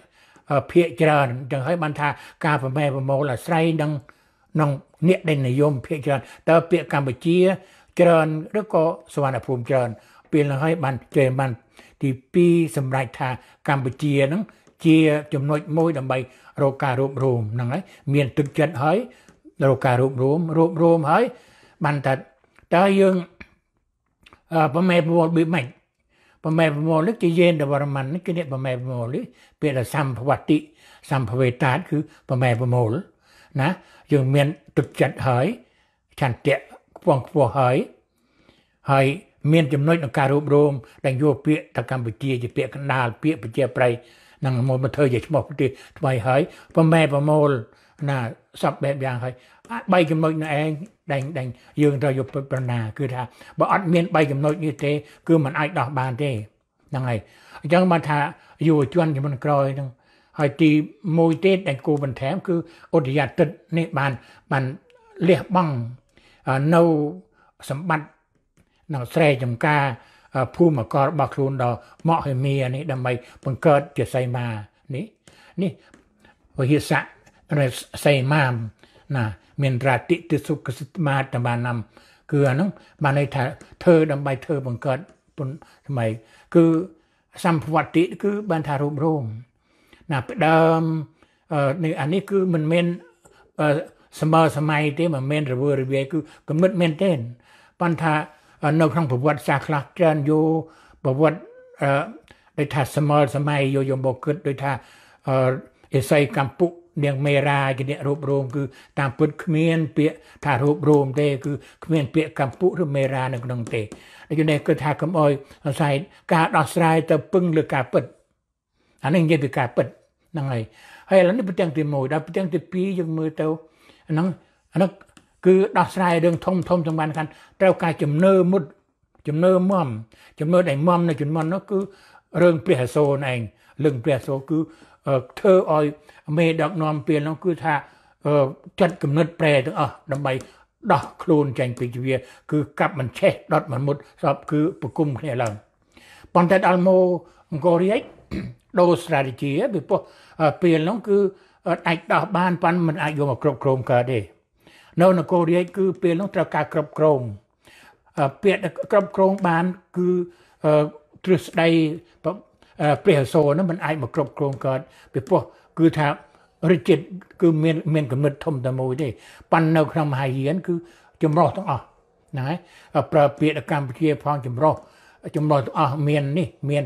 ភាកច្រើនចឹងហើយបានថាការប្រមែ ប្រមូលអាស្រ័យនឹងនឹងអ្នកដែលនិយមភាគច្រើនតើពាក្យកម្ពុជាច្រើនឬក៏សវណ្ណភូមិច្រើនពេលនោះហើយបានចេញបានទី2សម្រេចថាកម្ពុជានឹងជាចំណុចមួយដើម្បីរកការរួបរวมហ្នឹងហើយមានទឹកចិត្តហើយរកការរួបរวมរួបរวมហើយបានតែតើយើងប្រមេប្រមូលប៊ីម៉េចប្រមេប្រមូលនេះជាយេនដវរម័ននេះគឺអ្នកប្រមេប្រមូលនេះពាក្យថាសម្ភវតិសម្ភវេតាតគឺប្រមេប្រមូលណាយើងមានទឹកចិត្តហើយឆន្ទៈខ្ពង់ខ្ពស់ហើយហើយមានចំណុចក្នុងការរួបរមដែលយកពាក្យទៅកម្ពុជាជាពាក្យកណ្ដាលពាក្យប្រជាប្រិយនឹងមកមកធ្វើជាឈ្មោះប្រទេសថ្មីហើយ ប្រមែប្រមូលណាសពបែបយ៉ាងហើយបីចំណុចនោះឯងដេញដេញយើងត្រូវយកប្រណា គឺថាបើអត់មានបីចំណុចនេះទេ គឺมันអាចដោះបានទេហ្នឹងហើយអញ្ចឹងបានថាយុវជនជំនាន់ក្រោយហ្នឹងហើយទីមួយទៀតដែលគួរបន្ថែមគឺឧត្តយាទិត្យនេះបានបានលះបង់នៅសម្បត្តិនិងស្រែចំការភូមិកររបស់ខ្លួនដល់មកហេមីនេះដើម្បីបង្កើតជាសីមានេះ នេះវិហិសៈរសីមាណា មានរាតិទិសុខសិទ្ធមាតបានណាំគឺអានោះបានន័យថាធ្វើដើម្បីធ្វើបង្កើតថ្មីគឺសម្ភវតិគឺបានថារួមរងណាផ្ដើមនេះអានេះគឺមិនមានសម័យសម័យទេមិនមែនរវើរវាយគឺកំណត់មែនទេប៉ុន្តែនៅក្នុងប្រវត្តិសាស្ត្រខ្លះច្រើនយូរប្រវត្តិដូចថាសម័យសម័យយូរយមមកគិតដូចថាអេសៃកម្ពុជានាងមេរាជាអ្នករូបរោមគឺ តាមពុតគ្មានពាក្យថារូបរោមទេគឺគ្មានពាក្យកម្ពុជាឬមេរានៅក្នុងទេដូច្នេះគឺថាកុំអោយអាស្រ័យការដោះស្រាយទៅពឹងលើការពិតអានេះនិយាយពីការពិតហ្នឹងហើយហើយឥឡូវនេះប្រទាំងទី1ដល់ប្រទាំងទី2យើងមើលទៅអាហ្នឹងអាហ្នឹងគឺដោះស្រាយរឿងធំ ធំសំខាន់ត្រូវការជំនឿមុតជំនឿមមជំនឿដែលមមនៅជំនន់នោះគឺរឿងព្រះអសូរឯងរឿងព្រះអសូរគឺធ្វើឲ្យមេដឹកនាំពេលនោះគឺថាចាត់គំនិតប្រែទាំងអស់ដើម្បីដោះខ្លួនចេញពីជីវាគឺកាប់មិនឆេះដុតមិនមុតស្បគឺប្រគុំគ្នាឡើងប៉ុន្តែដល់មកអង្គររាជដូរ strategy ពីព្រោះពេលនោះគឺអាចដោះបានប៉ុន្តែមិនអាចយកមកគ្រប់គ្រងកើតទេ នៅនគររាជគឺពេលនោះត្រូវការគ្រប់គ្រងពាក្យគ្រប់គ្រងបាន គឺទ្រឹស្ដីព្រះអសូរនោះมันអាចមកគ្រប់គ្រងកើតពីព្រោះគឺថារិទ្ធិគឺមានមានកម្រិតធំតែមួយទេប៉ុន្តែនៅ ក្នុងមហាយាន គឺចម្រោះទាំងអស់ហ្នឹងហើយប្រើពាក្យកម្ពុជា ផងចម្រោះចំណុះទាំងអស់មាននេះមាន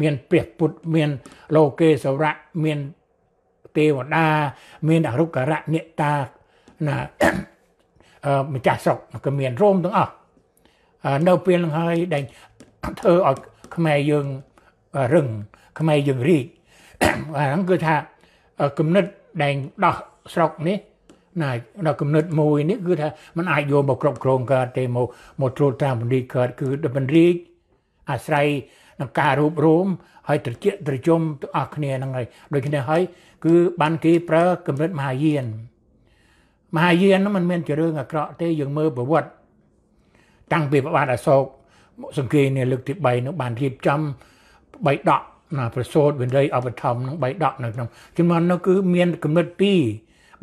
មានព្រះពុទ្ធមានលោកេសវរៈមានទេវតាមានអរុគរៈនេតាណាម្ចាស់ស្រុកក៏មានរោមទាំងអស់នៅពេលនឹងហើយដែលធ្វើឲ្យខ្មែរយើងរឹងខ្មែរយើងរីកអាហ្នឹងគឺថាគំនិតដែលដោះស្រុកនេះណាដល់គំនិតមួយនេះគឺថាมันអាចយកមកគ្រប់គ្រងកើតទេមកមកត្រួតត្រាបណ្ឌិតកើតគឺដល់បណ្ឌិតអាស្រ័យនឹងការរួបរមហើយត្រជាត្រជុំទាំងអស់គ្នាហ្នឹងហើយដូច្នេះហើយគឺបានគេប្រើគំនិតមហាយានមហាយានហ្នឹងมันមានជារឿងអាក្រក់ទេយើងមើលប្រវត្តិតាំងពីប្របាទអសោកសង្គេនេះលើកទី3នោះបានរៀបចំបីដកណាប្រសូតវិន័យអបធម្មនឹងបីដកនៅក្នុងជំនាន់នោះគឺមានគំនិតពីរ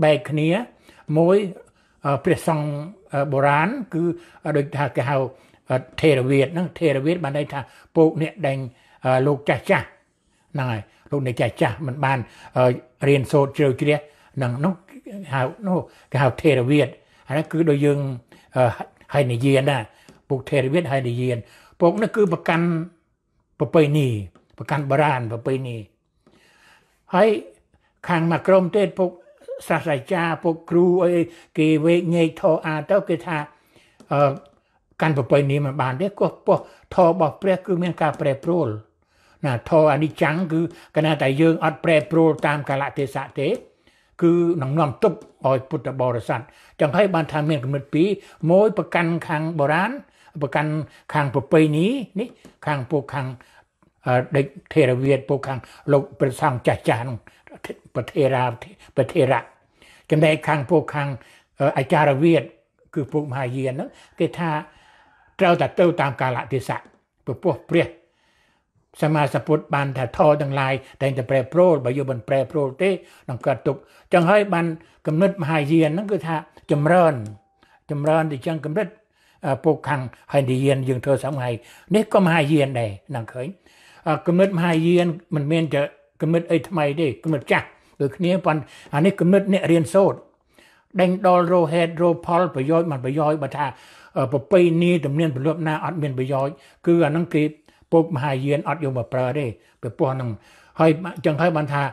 បែកគ្នាមួយព្រះសង្ឃបុរាណគឺដូចថាគេហៅថេរវាទហ្នឹងថេរវាទបានន័យថាពួកអ្នកដែលលោកចាស់ចាស់ហ្នឹងហើយលោកអ្នកចាស់ចាស់មិនបានរៀនសូត្រជ្រៅជ្រះហ្នឹងនោះហៅនោះគេហៅថេរវាទអានេះគឺដូចយើងហើយនិយាយណាពួកថេរវាទហើយនិយាយពួកនេះគឺប្រកាន់ប្រពៃណីប្រកាន់បរានប្រពៃណីហើយខាងមកក្រមទេពួកសាស្ត្រាចារ្យពុកគ្រូអីគេវេកញែកធអាទៅគេថាអឺកាន់ប្រពៃណីមិនបានទេគោះពោះធរបស់ព្រះ គឺមានការប្រែប្រួលណាធអនិច្ចំគឺគណៈតែយើងអត់ប្រែប្រួលតាមកាលៈទេសៈទេ គឺនឹងនាំទុកឲ្យពុទ្ធបរិស័ទចឹងហើយបានថាមានកម្រិត2មួយប្រកាន់ខាងបុរាណប្រកាន់ខាងប្រពៃណីនេះខាងពួកខាងដេកថេរវាទពួកខាងលោកព្រះសង្ឃចាស់ចាស់ហ្នឹងប្រធារាប្រធារៈចំណែកខាងពួកខាងអាចារ្យវិទ្យគឺពួកមហាយានហ្នឹងគេថាត្រូវតែទៅតាមកាលៈទេសៈពពោះព្រះសមាសពុទ្ធបានថាធរទាំងឡាយតែងតែប្រែប្រួលបើយើងមិនប្រែប្រួលទេនឹងកើតទុកចឹងហើយបានកំណត់មហាយានហ្នឹងគឺថាចម្រើនចម្រើនទៅចឹងកំណត់ពុកខាងហិណ្ឌាយានយើងធ្វើសមហើយនេះក៏មហាយានដែរនឹងឃើញកំណត់មហាយានមិនមានតែគំនិតអីថ្មីទេគំនិតចាស់ដូចគ្នាប៉ុន្តែអានេះគំនិតអ្នករៀនសូត្រដេញដុលរោហេតរោផលប្រយោជន៍មិនប្រយោជន៍បើថាប្រពៃណីទំនៀមទម្លាប់ណាអត់មានប្រយោជន៍គឺអានឹងគេពុកមហាយានអត់យកមកប្រើទេពីព្រោះនឹងហើយចឹងហើយបានថា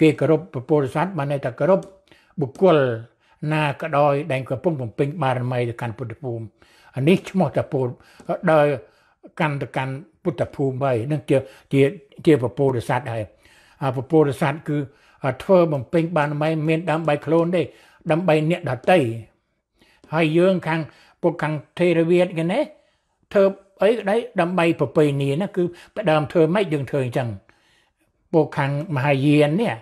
គេគោរពពពុទ្ធសាសនាបានតែគោរពបុគ្គលណាក៏ដោយដែលកំពុងបំពេញបារមីទៅកាន់ពុទ្ធភូមិអានេះឈ្មោះតាពុទ្ធដោយកាន់ទៅកាន់ពុទ្ធភូមិហើយនឹងជាជាពុទ្ធសាសនាហើយពពុទ្ធសាសគឺធ្វើបំពេញបានមិនមានដើម្បីខ្លួនទេដើម្បីអ្នកដតីហើយយើងខាងពុទ្ធខាងថេរវាទគេណាធ្វើអីក្តីដើម្បីប្រពៃណីណាគឺផ្ដើមធ្វើម៉េចយើងធ្វើអញ្ចឹងពុទ្ធខាងមហាយាននេះ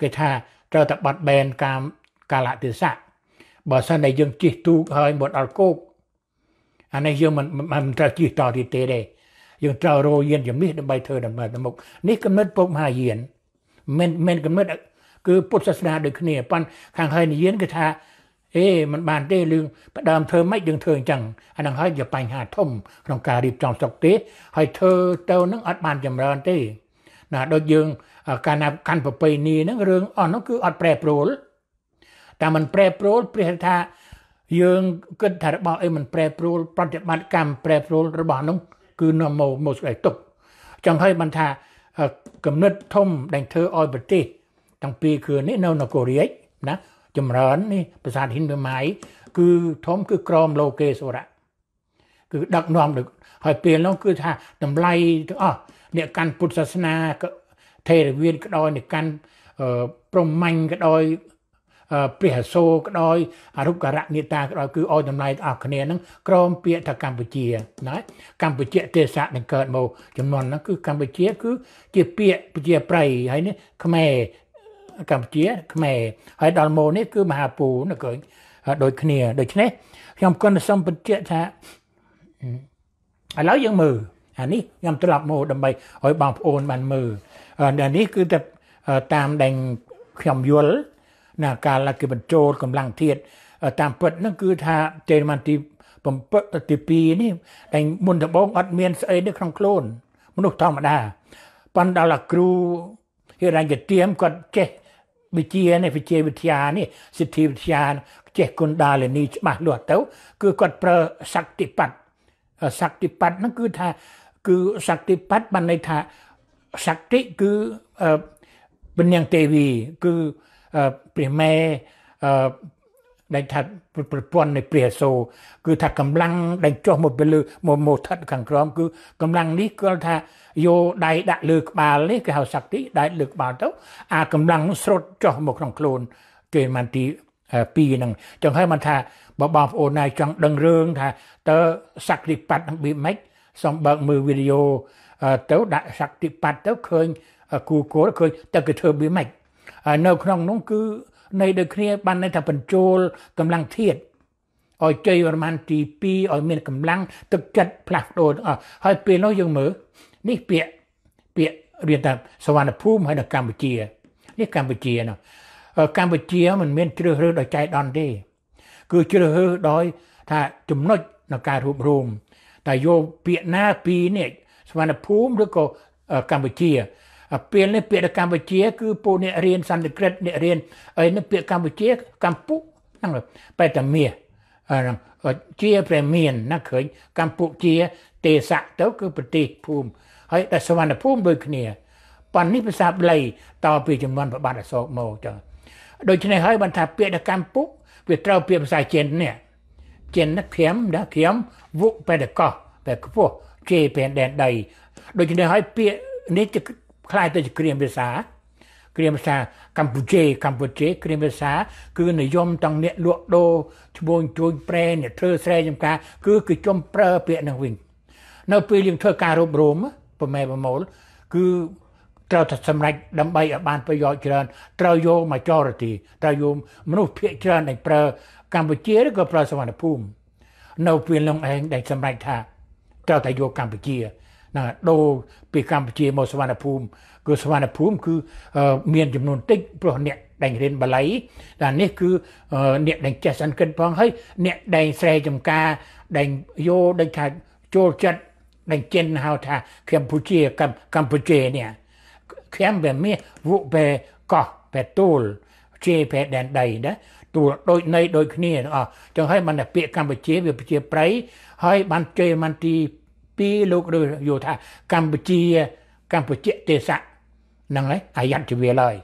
គេថាត្រូវតែបាត់បែនកាមកាលៈទេសៈបើសិនតែយើងជិះទូកហើយមកដល់គោកអានេះយើងមិនមិនត្រូវជិះតទៀតទេទេយើងត្រូវរយយានជំនិះដើម្បីធ្វើដំណើរទៅមុខនេះកំណត់ពុកមហាយានមិនមិនកំណត់គឺពុទ្ធសាសនាដូចគ្នាប៉ុន្តែខាងហើយនិយានគឺថាអេมันបានទេរឿងផ្ដើមធ្វើម៉េចយើងធ្វើអញ្ចឹងអានឹងហើយជាបញ្ហាធំ ក្នុងការរៀបចំស្រុកទេ ហើយធ្វើទៅនឹងអត់បានចម្រើនទេ ណាដូចយើងកាលណាកាន់ប្រពៃណីហ្នឹងរឿងអស់នោះគឺអត់ប្រែប្រួលតែมันប្រែប្រួលព្រះថាយើងគិតថារបស់អីมันប្រែប្រួលប្រតិបត្តិកម្មប្រែប្រួលរបស់នោះគឺនាំមកមកស្ដីទុកចឹងហើយបានថាកំណត់ធំដែលធ្វើឲ្យប្រទេសទាំងពីរគឺនេះនៅនគររាជណា ចម្រើននេះប្រាសាទហ៊ីនវាម៉ៃគឺធំគឺក្រមលោកេស្វរៈគឺដឹកនាំហើយពេលនោះគឺថាតម្លៃទាំងអស់អ្នកកាន់ពុទ្ធសាសនាថេរវាទក៏ដោយអ្នកកាន់ប្រមាញ់ក៏ដោយព្រះអសូរក្ដោយអរុករៈនេតាក្ដោយគឺឲ្យតម្លៃដល់គ្នាហ្នឹងក្រមពាក្យថាកម្ពុជាណាកម្ពុជាទេសៈនឹងកើតមកចំនួនហ្នឹងគឺកម្ពុជា គឺជាពាក្យប្រជាប្រិយហើយនេះខ្មែរកម្ពុជាខ្មែរហើយដល់ម៉ូនេះគឺមហាពូណាឃើញដូចគ្នាដូច្នេះខ្ញុំគន់សំបញ្ជាក់ថាឥឡូវយើងមើលអានេះខ្ញុំត្រឡប់មកដើម្បីឲ្យបងប្អូនបានមើលនេះគឺតែតាមដែលខ្ញុំយល់ណាកាលគេបញ្ចូលកម្លាំងធាត តាមពិតហ្នឹងគឺថាជេរម៉ាន់ទី7ទី2នេះតែមុនដំបូងអត់មានស្អីនៅក្នុងខ្លួនមនុស្សធម្មតាប៉ុន្តែដល់គ្រូហិរញ្ញទាមគាត់ចេះវិជានេះវិជាវិទ្យានេះសិទ្ធិវិទ្យាចេះគុណដាលនីច្បាស់លាស់ទៅគឺគាត់ប្រើសក្តិបត្តិសក្តិបត្តិហ្នឹងគឺថាគឺសក្តិបត្តិបានន័យថាសក្តិគឺពញ្ញាទេវីគឺព្រះម៉ែអឺដែលថាប្រព័ន្ធនៃ ព្រះអសូរគឺថាកម្លាំងដែលចុះមកពីលើមកមកថិតខាងក្រោមគឺកម្លាំងនេះគាត់ថាយកដៃដាក់លើក្បាលនេះគេហៅសក្តិដៃលើក្បាលទៅ អាកម្លាំងស្រុតចុះមកក្នុងខ្លួនគេមិនទីពីហ្នឹងចឹងហើយមិនថាបើបងប្អូនណាចង់ដឹងរឿងថាតើសក្តិបត្តិហ្នឹងវាម៉េចសូមបើកមើលវីដេអូទៅដាក់សក្តិបត្តិទៅឃើញគូគោលឃើញតើគេធ្វើវាម៉េចនៅក្នុងនោះគឺ នៃដូចគ្នាបានន័យថាបញ្ចូលកម្លាំងធាតឲ្យជ័យរ៉ម៉ាន់ទី2ឲ្យមានកម្លាំងទឹកចិត្តផ្លាស់ប្ដូរទាំងអស់ហើយពេលនោះយើងមើលនេះពាក្យពាក្យរៀនថាសវណ្ណភូមិហើយនៅកម្ពុជានេះកម្ពុជានោះកម្ពុជាមិនមានជ្រើសរើសដោយចៃដន្យទេគឺជ្រើសរើសដោយថាចំណុចនៅការរួមរวมតែយកពាក្យណាពីរនេះសវណ្ណភូមិឬក៏កម្ពុជាពេលនេះពាក្យកម្ពុជា គឺពួកអ្នករៀនសន្តិក្រិតអ្នករៀនអីនេះពាក្យកម្ពុជា កម្ពុជាហ្នឹងបែតាមាហ្នឹងជាព្រមានណាឃើញកម្ពុជាទេសៈទៅ គឺប្រទេសភូមិហើយដល់សវណ្ណភូមិដូចគ្នាប៉ុន្តែនេះភាសាបាលីតពី ចំនួនប្របាទអសោកមកចឹងដូច្នេះហើយបានថាពាក្យកម្ពុជាវាត្រូវពាក្យភាសាចិននេះចិនណាខ្រាមណាខ្រាមវុកបេតកោតែខ្ពស់ជាប្រែនដែនដីដូច្នេះហើយពាក្យនេះខ្លាយទៅជាគ្រាមភាសាគ្រាមភាសាកម្ពុជាកម្ពុជាគ្រាមភាសាគឺនិយមទាំងអ្នកលក់ដូរឈ្មោះជួយប្រែអ្នកធ្វើស្រែចម្ការគឺគឺចំប្រើពាក្យនឹងវិញ នៅពេលយើងធ្វើការរួបរមប្រមែប្រមូល គឺត្រូវតែសម្រេចដើម្បីឲ្យបានប្រយោជន៍ច្រើន ត្រូវយក majority ត្រូវយកមនុស្សភាគច្រើនដែលប្រើកម្ពុជាឬក៏ប្រើសវណ្ណភូមិនៅពេលនឹងឯងដែលសម្រេចថាត្រូវតែយកកម្ពុជាណាដូរពីកម្ពុជាមកសុវណ្ណភូមិគឺសុវណ្ណភូមិគឺមានចំនួនតិចព្រោះអ្នកដែលរៀនបាលីតែនេះគឺ អ្នកដែលចេះសង្កេតផងហើយអ្នកដែលស្រែចំការដែលយោដែលថាចូលចិត្តដែលចិនហៅថាកម្ពុជាកម្ពុជានេះខ្ញុំវាមានវុបេកោះបេទូល ជាប្រដែនដីណាទួលដូចនៃដូចគ្នាទាំងអស់ចឹងហើយបានតែពាក្យកម្ពុជាវាប្រជាប្រិយហើយបានជេរបានទីពីលោកយល់ថាកម្ពុជា កម្ពុជាទេសៈហ្នឹងហើយអាយ៉ាត់ជាវាឡើយ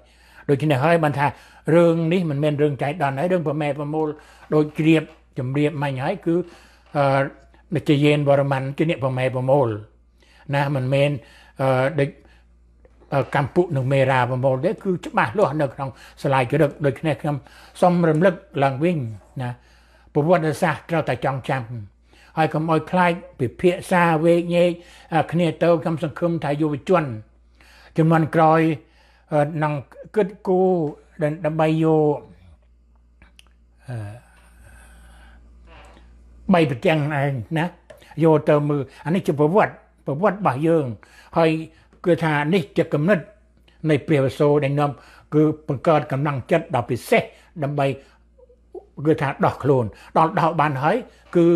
ដូច្នេះហើយបានថារឿងនេះមិនមែនរឿងចៃដន្យហើយរឿងប្រមែប្រមូលដូចជ្រាបជំរាបមិញហើយគឺអឺនិច្ចយេនវរម័នជាអ្នកប្រមែប្រមូលណាមិនមែនអឺដូចកម្ពុជានឹងមេរ៉ាប្រមូលទេគឺច្បាស់លាស់នៅក្នុងស្លាយក្រឹកដូច្នេះខ្ញុំសូមរំលឹកឡើងវិញណាប្រវត្តិសាស្ត្រត្រូវតែចងចាំហើយកុំឲ្យខ្លាចពិភាក្សាវែកញែកគ្នាទៅខ្ញុំសង្ឃឹមថាយុវជនចំនួនក្រោយនឹងគិតគូរដើម្បីយកបីប្រទាំងឯងណាយកទៅមើលអានេះជាប្រវត្តិប្រវត្តិរបស់យើង ហើយគឺថានេះជាគំនិតនៃព្រះវសូរដែលនាំគឺ បង្កើតកម្លាំងចិត្តដ៏ពិសេសដើម្បីគឺថាដោះខ្លួនដល់ដោះបានហើយគឺ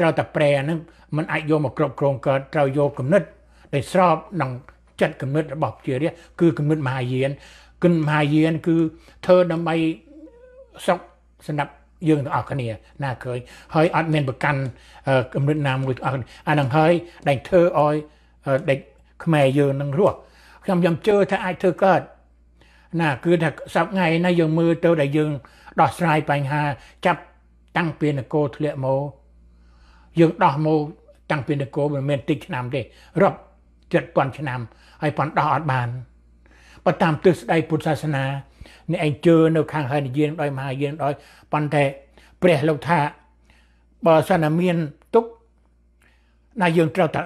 ត្រូវតែប្រែហ្នឹងมันអាចយកមកគ្រប់គ្រងកើតត្រូវយកគំនិតដែលស្របនឹងចិត្តគំនិតរបស់ជារាគឺគំនិតមហាយានគំនិតមហាយាន គឺធ្វើដើម្បីសុខសម្រាប់យើងទាំងអស់គ្នា ណាឃើញហើយអត់មានប្រកាន់គំនិតណាមួយទាំងអស់គ្នាអានឹងហើយដែលធ្វើឲ្យដេកខ្មែរយើងនឹងរស់ខ្ញុំខ្ញុំជឿថាអាចធ្វើកើតណាគឺថាសប្ថ្ងៃណាយើងមើលទៅដែលយើងដោះស្រាយបញ្ហា ចាប់ តាំងពីនគរធ្លាក់មកយើងដោះមកតាំងពីនគរមិនមែនតិចឆ្នាំទេរាប់7000ឆ្នាំហើយប៉ុន្តែអត់បានបើតាមទស្សនៈពុទ្ធសាសនាអ្នកឯងជឿនៅ ខាងហើយនិយាយដោយមហាយានដោយប៉ុន្តែព្រះលោកថាបើសិនតែមានទុកណាយើងត្រូវតែ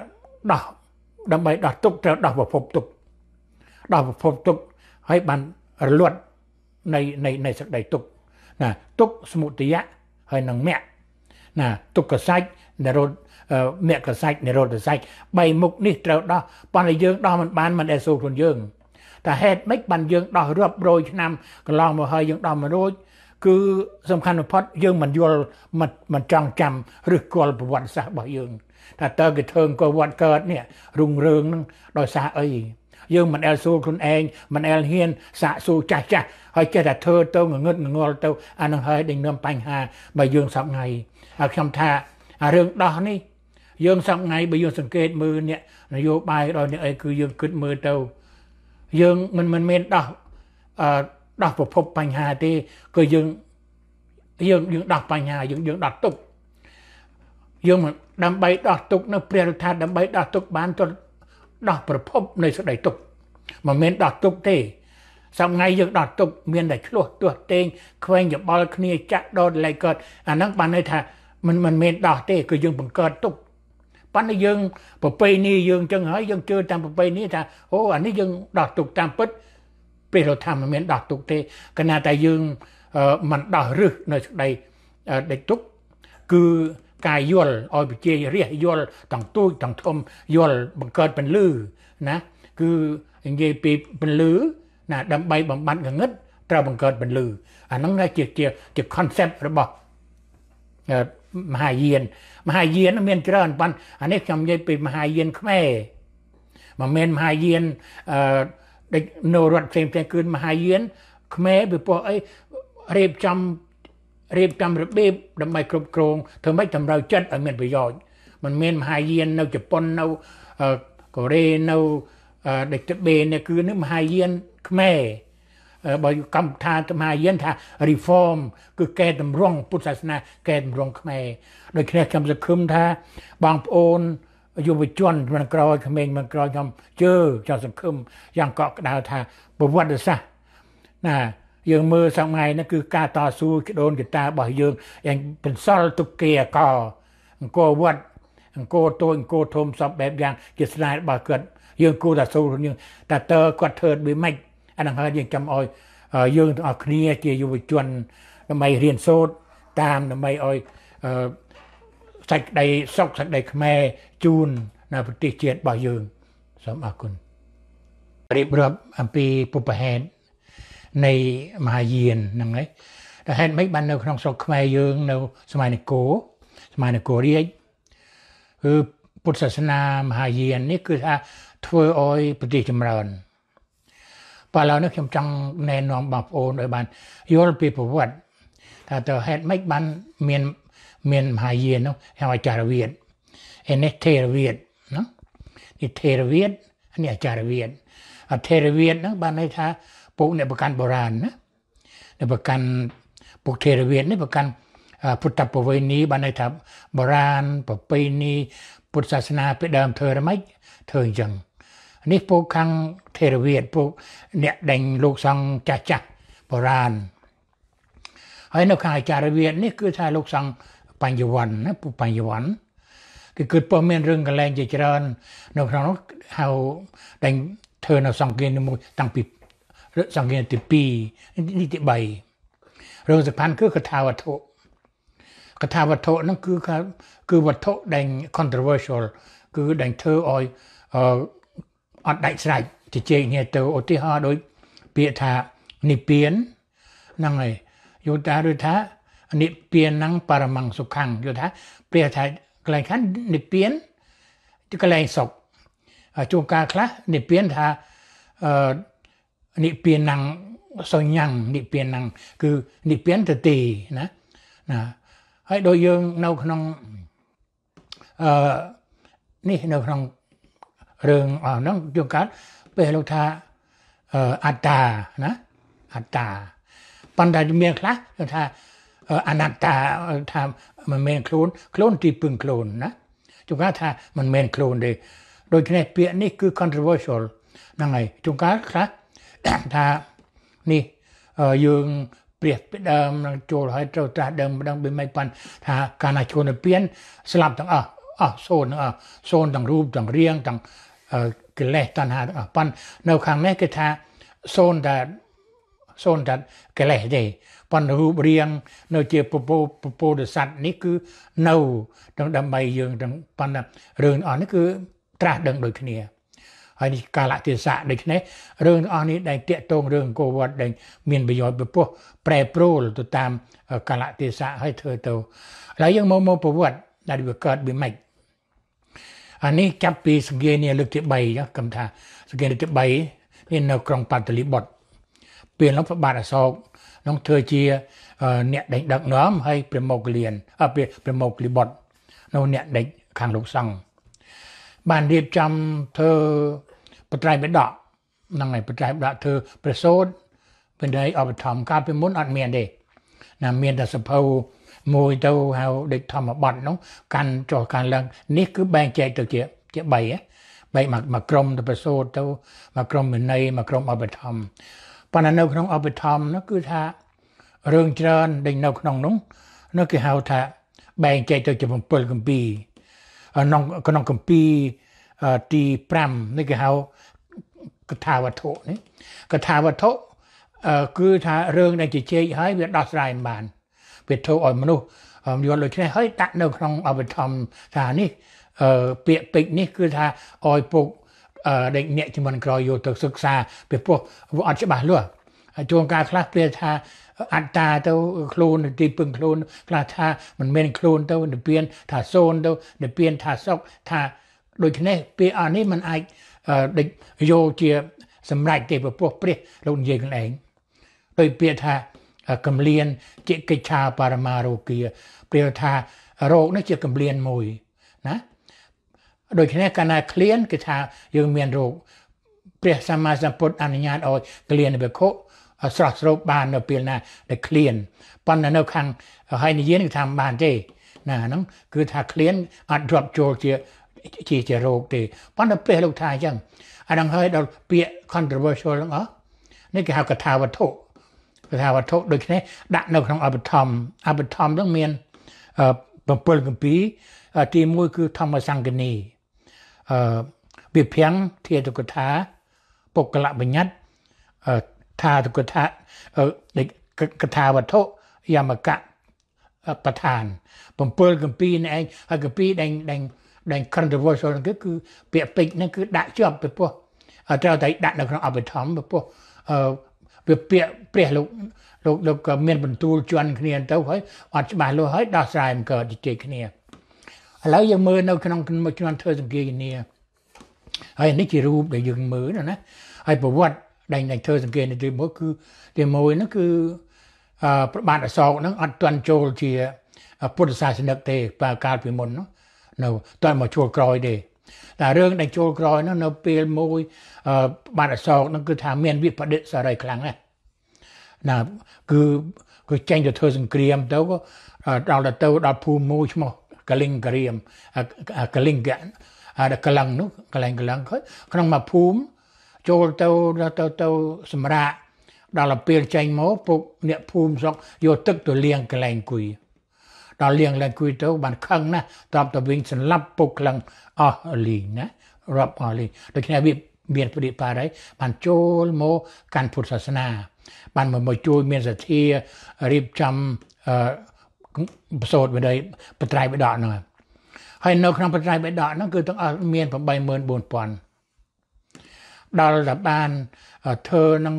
ដោះដើម្បីដោះទុកត្រូវដោះប្រភពទុកដោះប្រភពទុកហើយបានរលត់នៃនៃនៃសក្តីទុកណាទុកសមុទយៈហើយនឹងមគ្គណាទុក្ខសាច់និរោធមគ្គសាច់និរោធសាច់៣មុខនេះត្រូវដោះប៉ុន្តែយើងដោះមិនបានមិនដែលសូវខ្លួនយើងតែហេតុម៉េចបានយើងដោះរាប់រយឆ្នាំកន្លងមកហើយយើងដោះមិនរួចគឺសំខាន់បំផុតយើងមិនយល់មិនមិនចង់ចាំឬគល់ប្រវត្តិសាស្ត្ររបស់យើងថាតើគេធ្វើក៏វត្តកើតនេះរុងរឿងនឹងដោយសារអីយើងមិនអែលសួរខ្លួនឯងមិនអែលហ៊ានសាកសួរចាស់ចាស់ហើយចេះតែធ្វើទៅងងឹតងងល់ទៅ អានឹងហើយដែលនាំបញ្ហាបើយើងសពថ្ងៃហើយខ្ញុំថាអារឿងដោះនេះយើងសប្ងៃបើយើងសង្កេតមើលអ្នកនយោបាយដល់អ្នកអីគឺយើងគិតមើលទៅ យើងមិនមិនមានដោះអឺដោះប្រភពបញ្ហាទេគឺយើងយើងយើងដោះបញ្ហាយើងយើងដោះទុកយើងដើម្បីដោះទុកនៅ ព្រះរដ្ឋាភិបាលដើម្បីដោះទុកបានទៅដោះប្រភពនៃសេចក្តីទុកមិនមែនដោះទុកទេសម្ងៃយើងដោះទុកមានតែឆ្លោះទាស់ទែងខ្វែងយបល់គ្នាចាក់ដោតលែកកើតអាហ្នឹងបានន័យថាមិនមិនមែនដោះទេគឺយើងបង្កើតទុកប៉ុន្តែយើងប្រពៃណីយើងចឹងហើយយើងជឿតាមប្រពៃណីថាអូអានេះយើងដោះទុកតាមពិតព្រះរថាមិនមែនដោះទុកទេគណៈតែយើងមិនដោះរឹសនៅស្ដីដេចទុក គឺការយល់ឲ្យប្រជារាស្ត្រយល់ទាំងទូចទាំងធំយល់បង្កើតពន្លឺណាគឺនិយាយពីពន្លឺណា ដើម្បីបំបត្តិងងឹតត្រូវបង្កើតពន្លឺអាហ្នឹងជាជា concept របស់មហាយានមហាយានមានច្រើនប៉ុន្តែអានេះខ្ញុំនិយាយពីមហាយាន ខ្មែរមិនមែនមហាយានអឺដូចនៅរដ្ឋផ្សេងផ្សេងគឺមហាយាន ខ្មែរពីព្រោះអីរៀបចំរៀបចំរបៀបដើម្បីគ្រប់គ្រងធ្វើម៉េចតម្រូវចិត្តឲ្យមានប្រយោជន៍មិនមែនមហាយាននៅជប៉ុននៅកូរ៉េនៅដូចតេបេនេះគឺនេះមហាយានខ្មែរបើកម្មថាអាត្មាយានថា reform គឺកែតម្រង់ពុទ្ធសាសនាកែតម្រង់ខ្មែរដូច្នេះខ្ញុំសង្ឃឹមថា បងប្អូនយុវជនមិនក្រោយក្មេងមិនក្រោយខ្ញុំជឿចង់សង្ឃឹមយ៉ាងកក់ក្ដៅថាប្រវត្តិសាស្ត្រណា យើងមើលសម័យនេះគឺ ការតស៊ូចដូនចតារបស់យើងយ៉ាងបន្សល់ទុកគេអកអង្គរវត្តអង្គរតូចអង្គរធំសពបែបយ៉ាងជាស្នារបស់គាត់យើងគួរតែស៊ូយើងតែតើគាត់ធ្វើដូចម៉េចអានឹងហើយយើងចាំឲ្យយើងទាំងអស់គ្នាជាយុវជនដើម្បីរៀនសូត្រតាមដើម្បីឲ្យសេចក្តីសុខសេចក្តីខ្មែរជូននៅប្រទេសជាតិរបស់យើងសូមអរគុណរៀបរាប់អំពីពុពហេតនៃមហាយានហ្នឹងហើយតែហេតុម៉េចបាននៅក្នុងស្រុកខ្មែរយើងនៅសម័យនគរសម័យនគររាជគឺពុទ្ធសាសនាមហាយាននេះ គឺថាធ្វើឲ្យប្រទេសចម្រើនបាទឥឡូវនេះខ្ញុំចង់ណែនាំបងប្អូនឲ្យបានយល់ពីប្រវត្តិថាតើហេតុម៉េចបានមានមានមហាយាននោះហៅអាចារ្យវិទ្យាឯនេះថេរវាទណានេះថេរវាទនេះអាចារ្យវាទអថេរវាទហ្នឹងបានន័យថាពួកអ្នកប្រកាន់បុរាណណាអ្នកប្រកាន់ពួកថេរវាទនេះប្រកាន់ពុទ្ធប្រវេណីបានន័យថាបុរាណប្រពៃណីពុទ្ធសាសនាពីដើមធ្វើរម៉េចធ្វើអញ្ចឹងនេះពួកខាងថេរវាទពួកអ្នកដេញលោកសង្ឃចាស់ចាស់បុរាណហើយនៅខាងអាចារ្យវាទនេះគឺថាលោក សង្ឃបញ្ញវ័នណាពួកបញ្ញវ័នគឺគឺពោះមានរឿងកលែងជាច្រើននៅក្នុងនោះហៅដេញធ្វើនៅសង្ឃានមួយតាំងពីសង្ឃានទី2នេះទី3រឿងសំខាន់គឺកថាវត្ថុកថាវត្ថុហ្នឹងគឺគឺវត្ថុដែល controversial គឺដែលធ្វើឲ្យអត់ដាច់ស្រេចជជែកគ្នាទៅឧទាហរណ៍ដូចពាក្យថានិព្វានហ្នឹងហើយយោតាឬថានិព្វានហ្នឹងបរមង្គសុខੰយល់ថាព្រះថាកន្លែងខាងនិព្វានទីកន្លែងសុខជួនកាលខ្លះនិព្វានថាអឺនិព្វានហ្នឹងសញ្ញੰនិព្វានហ្នឹងគឺនិព្វានទៅទីណាណាហើយដូចយើងនៅក្នុងអឺនេះនៅក្នុងរឿងអស់ហ្នឹងយើងកើតពេលលោកថាអត្តាណាអត្តាប៉ុន្តែមានខ្លះគេថាអនត្តាថាមិនមែនខ្លួនខ្លួនទីពឹងខ្លួនណាជួនកាលថាមិនមែនខ្លួនទេដូច្នេះពាក្យនេះគឺ controversial ហ្នឹងហើយជួនកាលខ្លះថានេះយើងព្រះពីដើមនឹងចូលហើយត្រូវត្រាស់ដើមម្ដងពីមិនប៉ាន់ថាកាលណាជួនទៅពៀនស្លាប់ទាំងអស់អស់សូនទាំងអស់សូនទាំងរូបទាំងរាងទាំងកិលេសតណ្ហាប៉ុន្តែនៅខាងនេះគេថាសូនដែលសូនដែលកិលេសទេប៉ុន្តែរូបរាងនៅជាពពោពពោធិសត្វនេះគឺនៅទាំងដើម្បីយើងទាំងប៉ុន្តែរឿងអស់នេះគឺត្រាស់ដឹងដូចគ្នាហើយនេះកាលៈទេសៈដូច្នេះរឿងអស់នេះដែលតាកតងរឿងអង្គវត្តដែលមាន ប្រយោជន៍ប្រពោះប្រែប្រួលទៅតាមកាលៈទេសៈហើយធ្វើទៅឥឡូវយើងមកមកប្រវត្តិដែលវាកើតវាមិនអានេះចាប់ពីសង្ឃានាលើកទី3ចុះគំថាសង្ឃានាទី3មាននៅក្រុងបាតលីបុតពេលនោះព្រះបាទអសោកនឹងធ្វើជា អ្នកដេញដឹកនាំហើយព្រះមោគលៀនអពីព្រះមោគលីបុតនៅអ្នកដេញខាងលោកសង្ឃបានរៀបចំធ្វើបត្រៃបិដកហ្នឹងហើយបត្រៃបិដកធ្វើព្រះសូត្របណ្ដៃអបធម្មកាលពីមុនអត់មានទេណាមានតែសភៅមួយទៅហៅដូចធម្មបទនោះកាន់ចុះកាន់ឡើងនេះគឺបែងចែកទៅជាជា3ហ៎បែកមកមកក្រុមទៅប្រសូតទៅមកក្រុមវិន័យមកក្រុមអបធម្មប៉ុន្តែនៅក្នុងអបធម្មនោះគឺថារឿងច្រើនដូចនៅក្នុងនោះនោះគេហៅថាបែងចែកទៅជា7កម្ពីក្នុងក្នុងកម្ពីទី5នេះគេហៅកថាវត្ថុនេះកថាវត្ថុគឺថារឿងដែលជជែកហើយវាដោះស្រាយបានវាធ្វើឲ្យមនុស្សយល់ដូច្នេះហើយដាក់នៅក្នុងអភិធម្មថានេះពាក្យពេចនេះគឺថាឲ្យពុកដេកអ្នកជំនាន់ក្រោយយកទៅសិក្សាពីព្រោះវាអត់ច្បាស់លាស់ហើយជួនកាលខ្លះព្រាថាអត្តាទៅខ្លួនទីពឹងខ្លួនខ្លះថាមិនមែនខ្លួនទៅនិព្វាន ថាសូន្យទៅនិព្វានថាសុខថាដូច្នេះពាក្យអនេះมันអាចដេកយកជា សម្រេចទេព្រោះព្រះលោកនិយាយខ្លួនឯងដោយពាក្យថាកំលៀនជាកិច្ឆាបរមារោគាព្រាលថារោគនេះជាកំលៀនមួយណាដូច្នេះកាលណាក្លៀនគឺថាយើងមានរោគព្រះសម្មាសម្ពុទ្ធអនុញ្ញាតឲ្យក្លៀនវិខុស្រស់ស្រូបបាន នៅពេលណាដែលក្លៀនប៉ុន្តែនៅ ខាងហើយនិយាយគឺថាមិនបានទេណាហ្នឹងគឺថាក្លៀនអត់រាប់ចូលជាជាជារោគទេប៉ុន្តែព្រះលោកថាអញ្ចឹងអានឹងហើយដល់ពាក្យ controversial ហ្នឹងអនេះគេហៅកថាវត្ថុគឺថាវត្ថុដូចនេះដាក់នៅក្នុងអបធម្មអបធម្មនឹងមាន7គម្ពីរទី1គឺធម្មសង្កនីអឺវិភាំងធាតុកថាពុគ្គលបញ្ញត្តិថាតុកថាកថាវត្ថុយមកៈប្រធាន7គម្ពីរនេះឯងហើយគម្ពីរដែលដែលដែល controversial គឺគឺពាក្យពេចន៍ហ្នឹងគឺដាក់ជាប់ពីពោះត្រូវតែ ដាក់នៅក្នុងអភិធម្មពីពោះវាពាក្យព្រះលោកលោកលោកក៏មានបន្ទូលជន់គ្នាទៅហើយអត់ច្បាស់លាស់ហើយដោះស្រាយមិនកើតជ័យគ្នាឥឡូវយើងមើលនៅក្នុងក្នុងជំនាន់ធ្វើសង្គានាហើយនេះជារូបដែលយើងមើលណាហើយប្រវត្តិដែលដែលធ្វើសង្គានាទីមួយគឺទីមួយនោះគឺអឺប្របាទអសោកហ្នឹងអត់ទាន់ចូលជាពុទ្ធសាសនិកទេបើកាលពីមុននោះនៅតែមកជួលក្រោយទេតែរឿងដែលចូលក្រោយនោះនៅពេលមួយបាត់អសោកនោះគឺថាមានវិបដិសារីខ្លាំងណាស់ណាគឺគឺចេញទៅធ្វើសង្គ្រាមទៅក៏ដល់ទៅដល់ភូមិមួយឈ្មោះកលិងក្រាមកលិងកអាកលាំងនោះកលែងកលាំងក្នុងមកភូមិចូលទៅទៅទៅសម្រាប់ដល់ពេលចេញមកពុកអ្នកភូមិស្រុកយកទឹកទៅលាងកលែងគុយដល់លៀងឡើងគួយទៅបានខឹងណាតបទៅវិញសន្លប់ពុកខ្លាំងអស់លីងណារាប់អស់លីងដូច្នេះវាមានព្រាបារៃបានចូលមកកាន់ពុទ្ធសាសនា បានមកជួយមានសទ្ធារៀបចំប្រសូតវិន័យបត្រៃបដកហ្នឹងហើយនៅក្នុងបត្រៃបដកហ្នឹងគឺទាំងអស់មាន84000ដល់តែបានធ្វើនឹង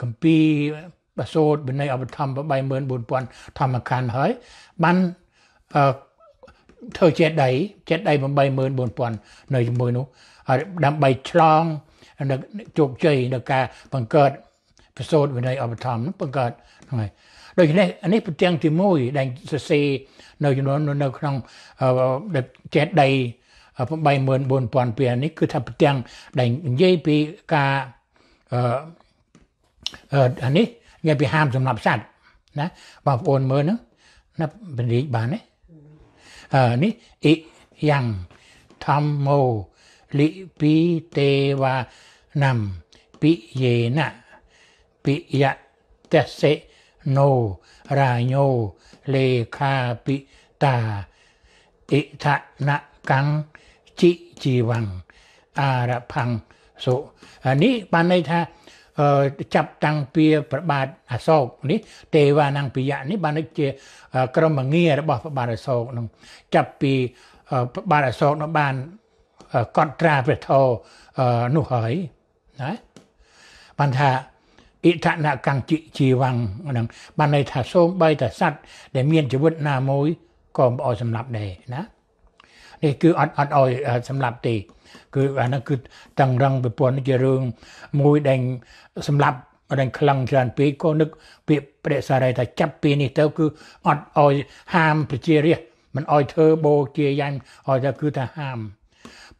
កម្ពីប្រសូតវិន័យអបធម្ម34000ធម្មខណ្ឌហើយបានអឺធ្វើចេតដីចេតដី84000នៅជាមួយនោះហើយដើម្បីឆ្លងនៅជោគជ័យនៅការបង្កើតប្រសូតវិន័យអបធម្មបង្កើតហ្នឹងហើយដូច្នេះអានេះប្រទាំងទី1ដែលសរសេរនៅចំនួននៅក្នុងចេតដី84000ពាក្យនេះ គឺថាប្រទាំងដែលនិយាយពីការអឺអានេះอย่าไปห้ามสำหรับสัตว์นะบอกโอนมือนะนับเป็นรีบานเนี่ยเออนี่อิยังธรรมโมลิปิเตวานำปิเยนะปิยะเตเสโนรายโยเลคาปิตา อิทะนะกังจิจีวังอารพังสุ อันนี้ปันในทาចាប់តាំងពីប្របាទអសោកនេះ ទេវានង្គិយៈនេះបានជា ក្រុមងាររបស់ប្របាទអសោកនឹងចាប់ពីប្របាទអសោកនោះបានកត់ត្រាព្រះធម៌នោះហើយណាបានថាអិដ្ឋនកង្គិជីវੰងហ្នឹង បានន័យថាសូមបីតែសត្វដែលមានជីវិតណាមួយក៏មិនអោយសម្លាប់ដែរណានេះគឺអត់អត់អោយសម្លាប់ទេគឺអាហ្នឹងគឺតឹងរឹងប្រព័ន្ធនេះជារឿងមួយដែលសម្រាប់ដែលខ្លាំងច្រើនពេកក៏នឹកពាក្យព្រះសារ៉ៃថាចាប់ពីនេះទៅគឺអត់ឲ្យហាមប្រជារាស្ត្រមិនឲ្យធ្វើបោជាយ៉ាងឲ្យតែគឺថាហាម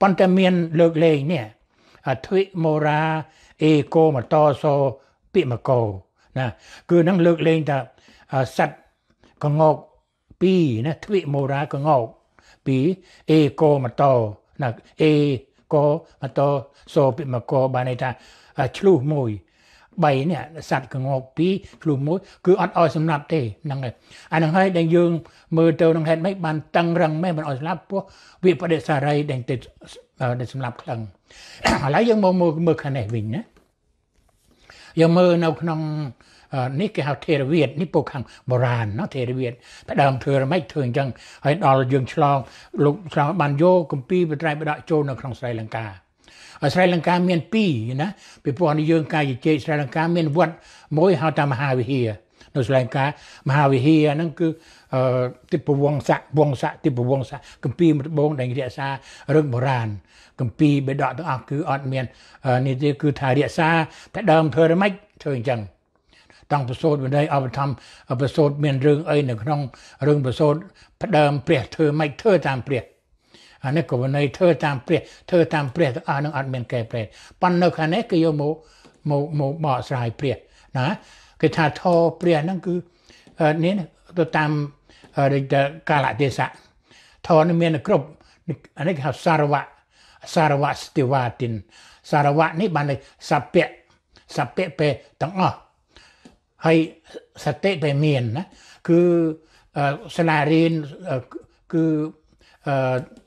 ប៉ុន្តែមានលើកលែងនេះអធិមរាអេកូមតសពាក្យមកោណាគឺនឹងលើកលែងថាសัตว์កងោក2ណាទ្វិមូរាកងោក2អេកូមតោណាអេកមកតសពីមកកបានន័យថាឆ្លុះមួយ3នេះសัตว์កងប់2ឆ្លុះមួយ គឺអត់ឲ្យសម្លាប់ទេហ្នឹងហើយអាហ្នឹងហើយដែលយើងមើលទៅនឹងហេតុម៉េចបានតឹងរឹងម៉េចមិនឲ្យសម្លាប់ពោះវាបដិសារីដែលទៅដែលសម្លាប់ខ្លាំងឥឡូវយើងមកមើលមើលខាងនេះវិញណាយើងមើលនៅក្នុងអនេះគេហៅថេរវាទនេះពួកខាងបុរាណណាថេរវាទផ្ដើមធ្វើរំេចធ្វើអញ្ចឹងហើយដល់យើងឆ្លងលោកឆ្លងបានយកគម្ពីរបត្រៃបដកចូលនៅក្នុងស្រីលង្កាអស្ចារ្យលង្កាមាន2ណាពីព្រោះយើងកាយជ័យស្រីលង្កាមានវត្តមួយហៅថាមហាវិហារនៅស្រីលង្កាមហាវិហារហ្នឹងគឺទីពវងស័កវងស័កទីពវងស័កកម្ពីដបងដែលរក្សារឿងបុរាណកម្ពីបេដកទាំងអស់គឺអត់មាននេះទេគឺថារក្សាតែដើមធ្វើរមិចធ្វើអញ្ចឹងតាំងប្រសូតវិន័យអវធម្មប្រសូតមានរឿងអីនៅក្នុងរឿងប្រសូតផ្ដើមព្រះធ្វើម៉េចធ្វើតាមព្រះអានេះក៏វិន័យធ្វើតាមព្រះធ្វើតាមព្រះទាំងអស់នឹងអត់មានកែប្រែប៉ុន្តែនៅខាងនេះគឺយកមកមកមកបកស្រាយព្រះណា គេថាធរព្រះហ្នឹងគឺនេះទៅតាមកាលៈទេសៈធរនេះមានគ្រប់អានេះគេហៅសារវៈសារវៈស្ទិវាទិនសារវៈនេះបានន័យសពៈសពៈពេលទាំងអស់ហើយសតិដែលមានណាគឺសាលារៀនគឺ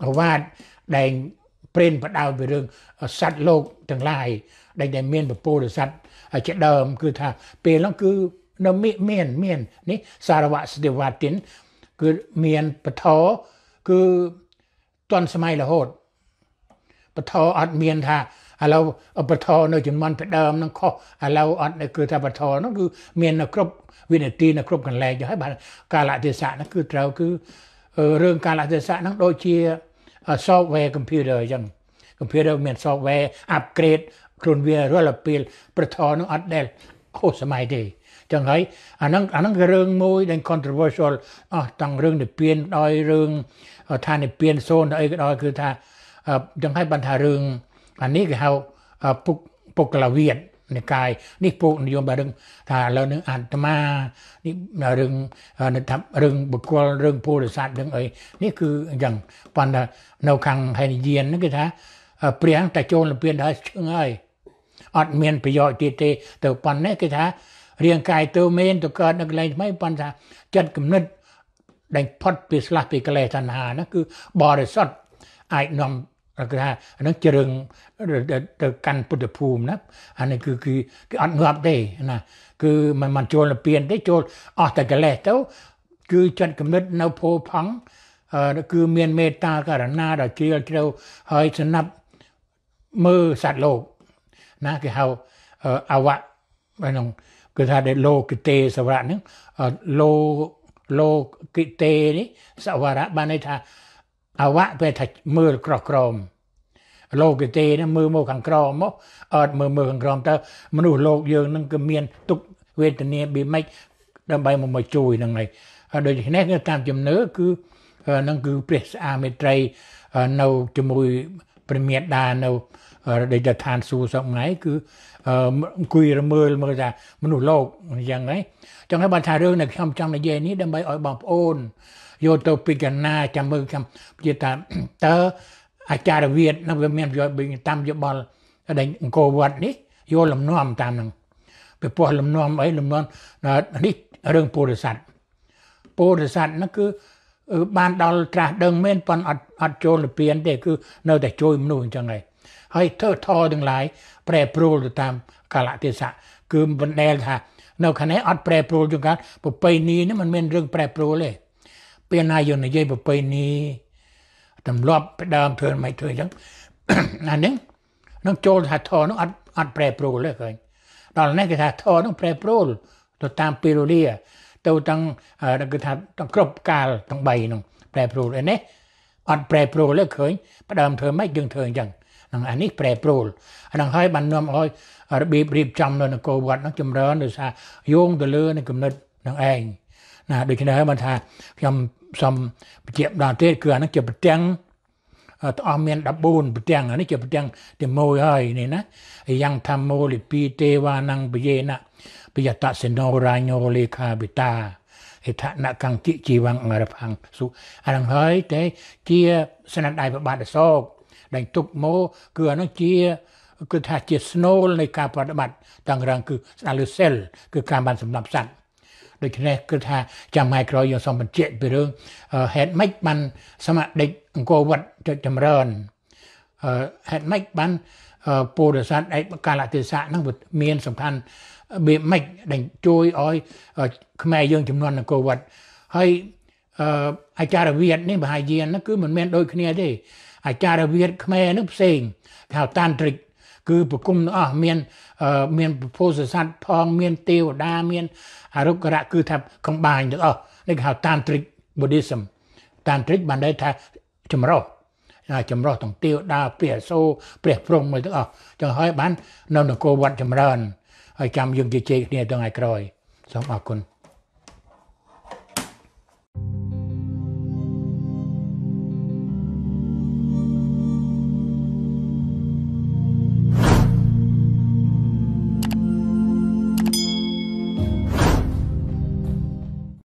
រវាតដែលព្រិនបដៅពីរឿងសัตว์លោកទាំងឡាយដែលដែលមានពពុលសัตว์ជាដើមគឺថា ពេលនោះគឺនៅមាន មាននេះសារវៈស្ទេវតិនគឺមានបធរគឺតនសម័យរហូតបធរអត់មានថាឥឡូវឧបធរនៅជំនាន់ពីដើមនឹងខុសឥឡូវអត់គឺថាឧបធរនោះគឺមាននៅគ្រប់វិនាទីនៅគ្រប់កន្លែងទៅហើយបាទកាលៈទេសៈនោះគឺត្រូវគឺរឿងកាលៈទេសៈនោះដូចជា software computer អញ្ចឹង computer មាន software upgrade ខ្លួនវារាល់ពេលប្រធរនោះអត់ដែលខុសសម័យទេចឹងហើយអាហ្នឹងអាហ្នឹងគឺរឿងមួយដែល controversial អស់តាំងរឿងនិពានដោយរឿងថានិពានសូនអីក៏ដោយគឺថាចឹងហើយបានថារឿងអានេះគេហៅពុកពុកលវិទ្យនិកាយនេះពួកនិយមបែរឹងថាឥឡូវនឹងអាត្មានេះរឿងថារឿងបុគ្គលរឿងពលិស័តរឿងអីនេះគឺអញ្ចឹងប៉ុន្តែនៅខាងហេនយានហ្នឹងគេថា ព្រះតែចូលលពៀនដល់ឈឹងហើយអត់មានប្រយោជន៍ទៀតទេទៅប៉ុណ្ណេះគេថារាងកាយទៅមានទៅកើតនៅកន្លែងថ្មីប៉ុន្តែចិត្តគំនិតដែលផុតពីស្លាស់ពីកិលេសតណ្ហាហ្នឹងគឺបរិសុទ្ធអាចនាំគេថាអានឹងជរឹងទៅកាន់ពុទ្ធភូមិណាអានេះគឺគឺគឺអត់ងាប់ទេណា គឺมันมันចូលទៅពៀនទេចូលអស់តែកិលេសទៅ គឺចិត្តគំនិតនៅពោផង់គឺ មានមេត្តាករណាដល់ជ្រាលជ្រៅហើយស្នាប់មើលសត្វលោក ណាគេហៅអវៈហ្នឹងគឺថាដែលលោកគិតេសវរៈហ្នឹងលោកលោកគិតេនេះសវរៈបានន័យថាអវៈពេលថាមើលក្រោះក្រោមលោកទេណាមើលមកខាងក្រោមមកអត់មើលមើលខាងក្រោមទៅមនុស្សលោកយើងនឹងគឺមានទុកវេទនាប៊ីមិចដើម្បីមកមកជួយនឹងហើយដូច្នេះគឺតាមជំនឿគឺនឹងគឺព្រះស្អាមេត្រីនៅជាមួយព្រះមេដានៅដែលទៅឋានសួគ៌សពថ្ងៃ គឺអង្គុយរមើលមើលថាមនុស្សលោកអញ្ចឹងហ្នឹងចឹងហើយបានថារឿងដែលខ្ញុំចង់និយាយនេះដើម្បីឲ្យបងប្អូនយកទៅពិចារណាចាំមើលចាំជាថាតើអាចារ្យវិទ្យានឹងវាមានយោបល់តាមយោបល់ដេញអង្គរវត្តនេះយកលំនាំតាមនឹងពីពោះលំនាំអីលំនាំនេះរឿងពុរិស័តពុរិស័តនោះគឺបានដល់ត្រាស់ដឹងមែនប៉ុន្តែអត់អត់ចូលលពៀនទេគឺនៅតែជួយមនុស្សអញ្ចឹងហើយហើយធ្វើថទាំងឡាយប្រែប្រួលទៅតាម កាលៈទេសៈគឺបណ្ដែលថា នៅខាងនេះអត់ប្រែប្រួលជាងកាលប្រពៃណីនេះมันមានរឿងប្រែប្រួលទេពេលណាយើងនិយាយប្រពៃណីទម្លាប់ផ្ដើមធ្វើមិនធ្វើអញ្ចឹងអានេះនឹង ចូល ថាធរនោះអត់អត់ប្រែប្រួលទេឃើញដល់នេះគេថាធរនោះប្រែប្រួលទៅតាមពេលវេលា ទៅទាំងគេថាទាំងគ្រប់កាលទាំង3នោះប្រែប្រួលឯនេះអត់ប្រែប្រួលទេឃើញផ្ដើមធ្វើមិនយើងធ្វើអញ្ចឹងនឹងអានេះប្រែប្រួលអានឹងហើយបាននាំឲ្យរបៀបរៀបចំនៅនគរវត្តនោះចម្រើនដោយសារយោងទៅលើនឹងគំនិតនឹងឯងណាដូច្នេះហើយបានថាខ្ញុំសូមបញ្ជាក់ដល់ទៀតគឺអានឹងជាប្រទាំងត្អមមាន14ប្រទាំងអានេះជាប្រទាំងទី1ហើយនេះណាយ៉ាងធម្មូលិពីទេវានឹងបយេណបយតសិណោរាញោលេខាបិតាហេដ្ឋណកង្គិជីវងអរផังសុអានឹងហើយតែជាស្នាដៃប្របាទអសោកដែលទុកមកគឺអានឹងជាគឺថាជាស្នូលនៃការប្រតិបត្តិតាំងរាងគឺស្ដៅលើសែលគឺការបានសម្រាប់សត្វដូច្នេះគិតថាចាំថ្ងៃក្រោយយើងសូមបញ្ជាក់ពីរឿងហេតុម៉េចបានសមដេចអង្គរវត្តចុចចម្រើនហេតុម៉េចបានពលរដ្ឋឯកកាលៈទេសៈហ្នឹងមានសំខាន់បៀបម៉េចដែលជួយឲ្យខ្មែរយើង ចំនួនអង្គរវត្តហើយអាចារ្យវិទ្យានេះមហាយានហ្នឹងគឺមិនមែនដូចគ្នាទេអាចារ្យវិទ្យាខ្មែរហ្នឹងផ្សេងថាតានត្រិកគឺប្រគំទាំងអស់មានមានពពោសស័តផងមានទេវតាមាន អរុគរៈគឺថាកំបាញទាំងអស់នេះគេហៅ tantric buddhism tantric បានន័យថាចម្រោះចម្រោះទាំងទេវតាព្រះអសូរព្រះព្រំមួយទាំងអស់ចឹងហើយបាននៅនគរវត្តចម្រើនហើយចាំយើងជជែកគ្នាទាំងថ្ងៃក្រោយសូមអរគុណ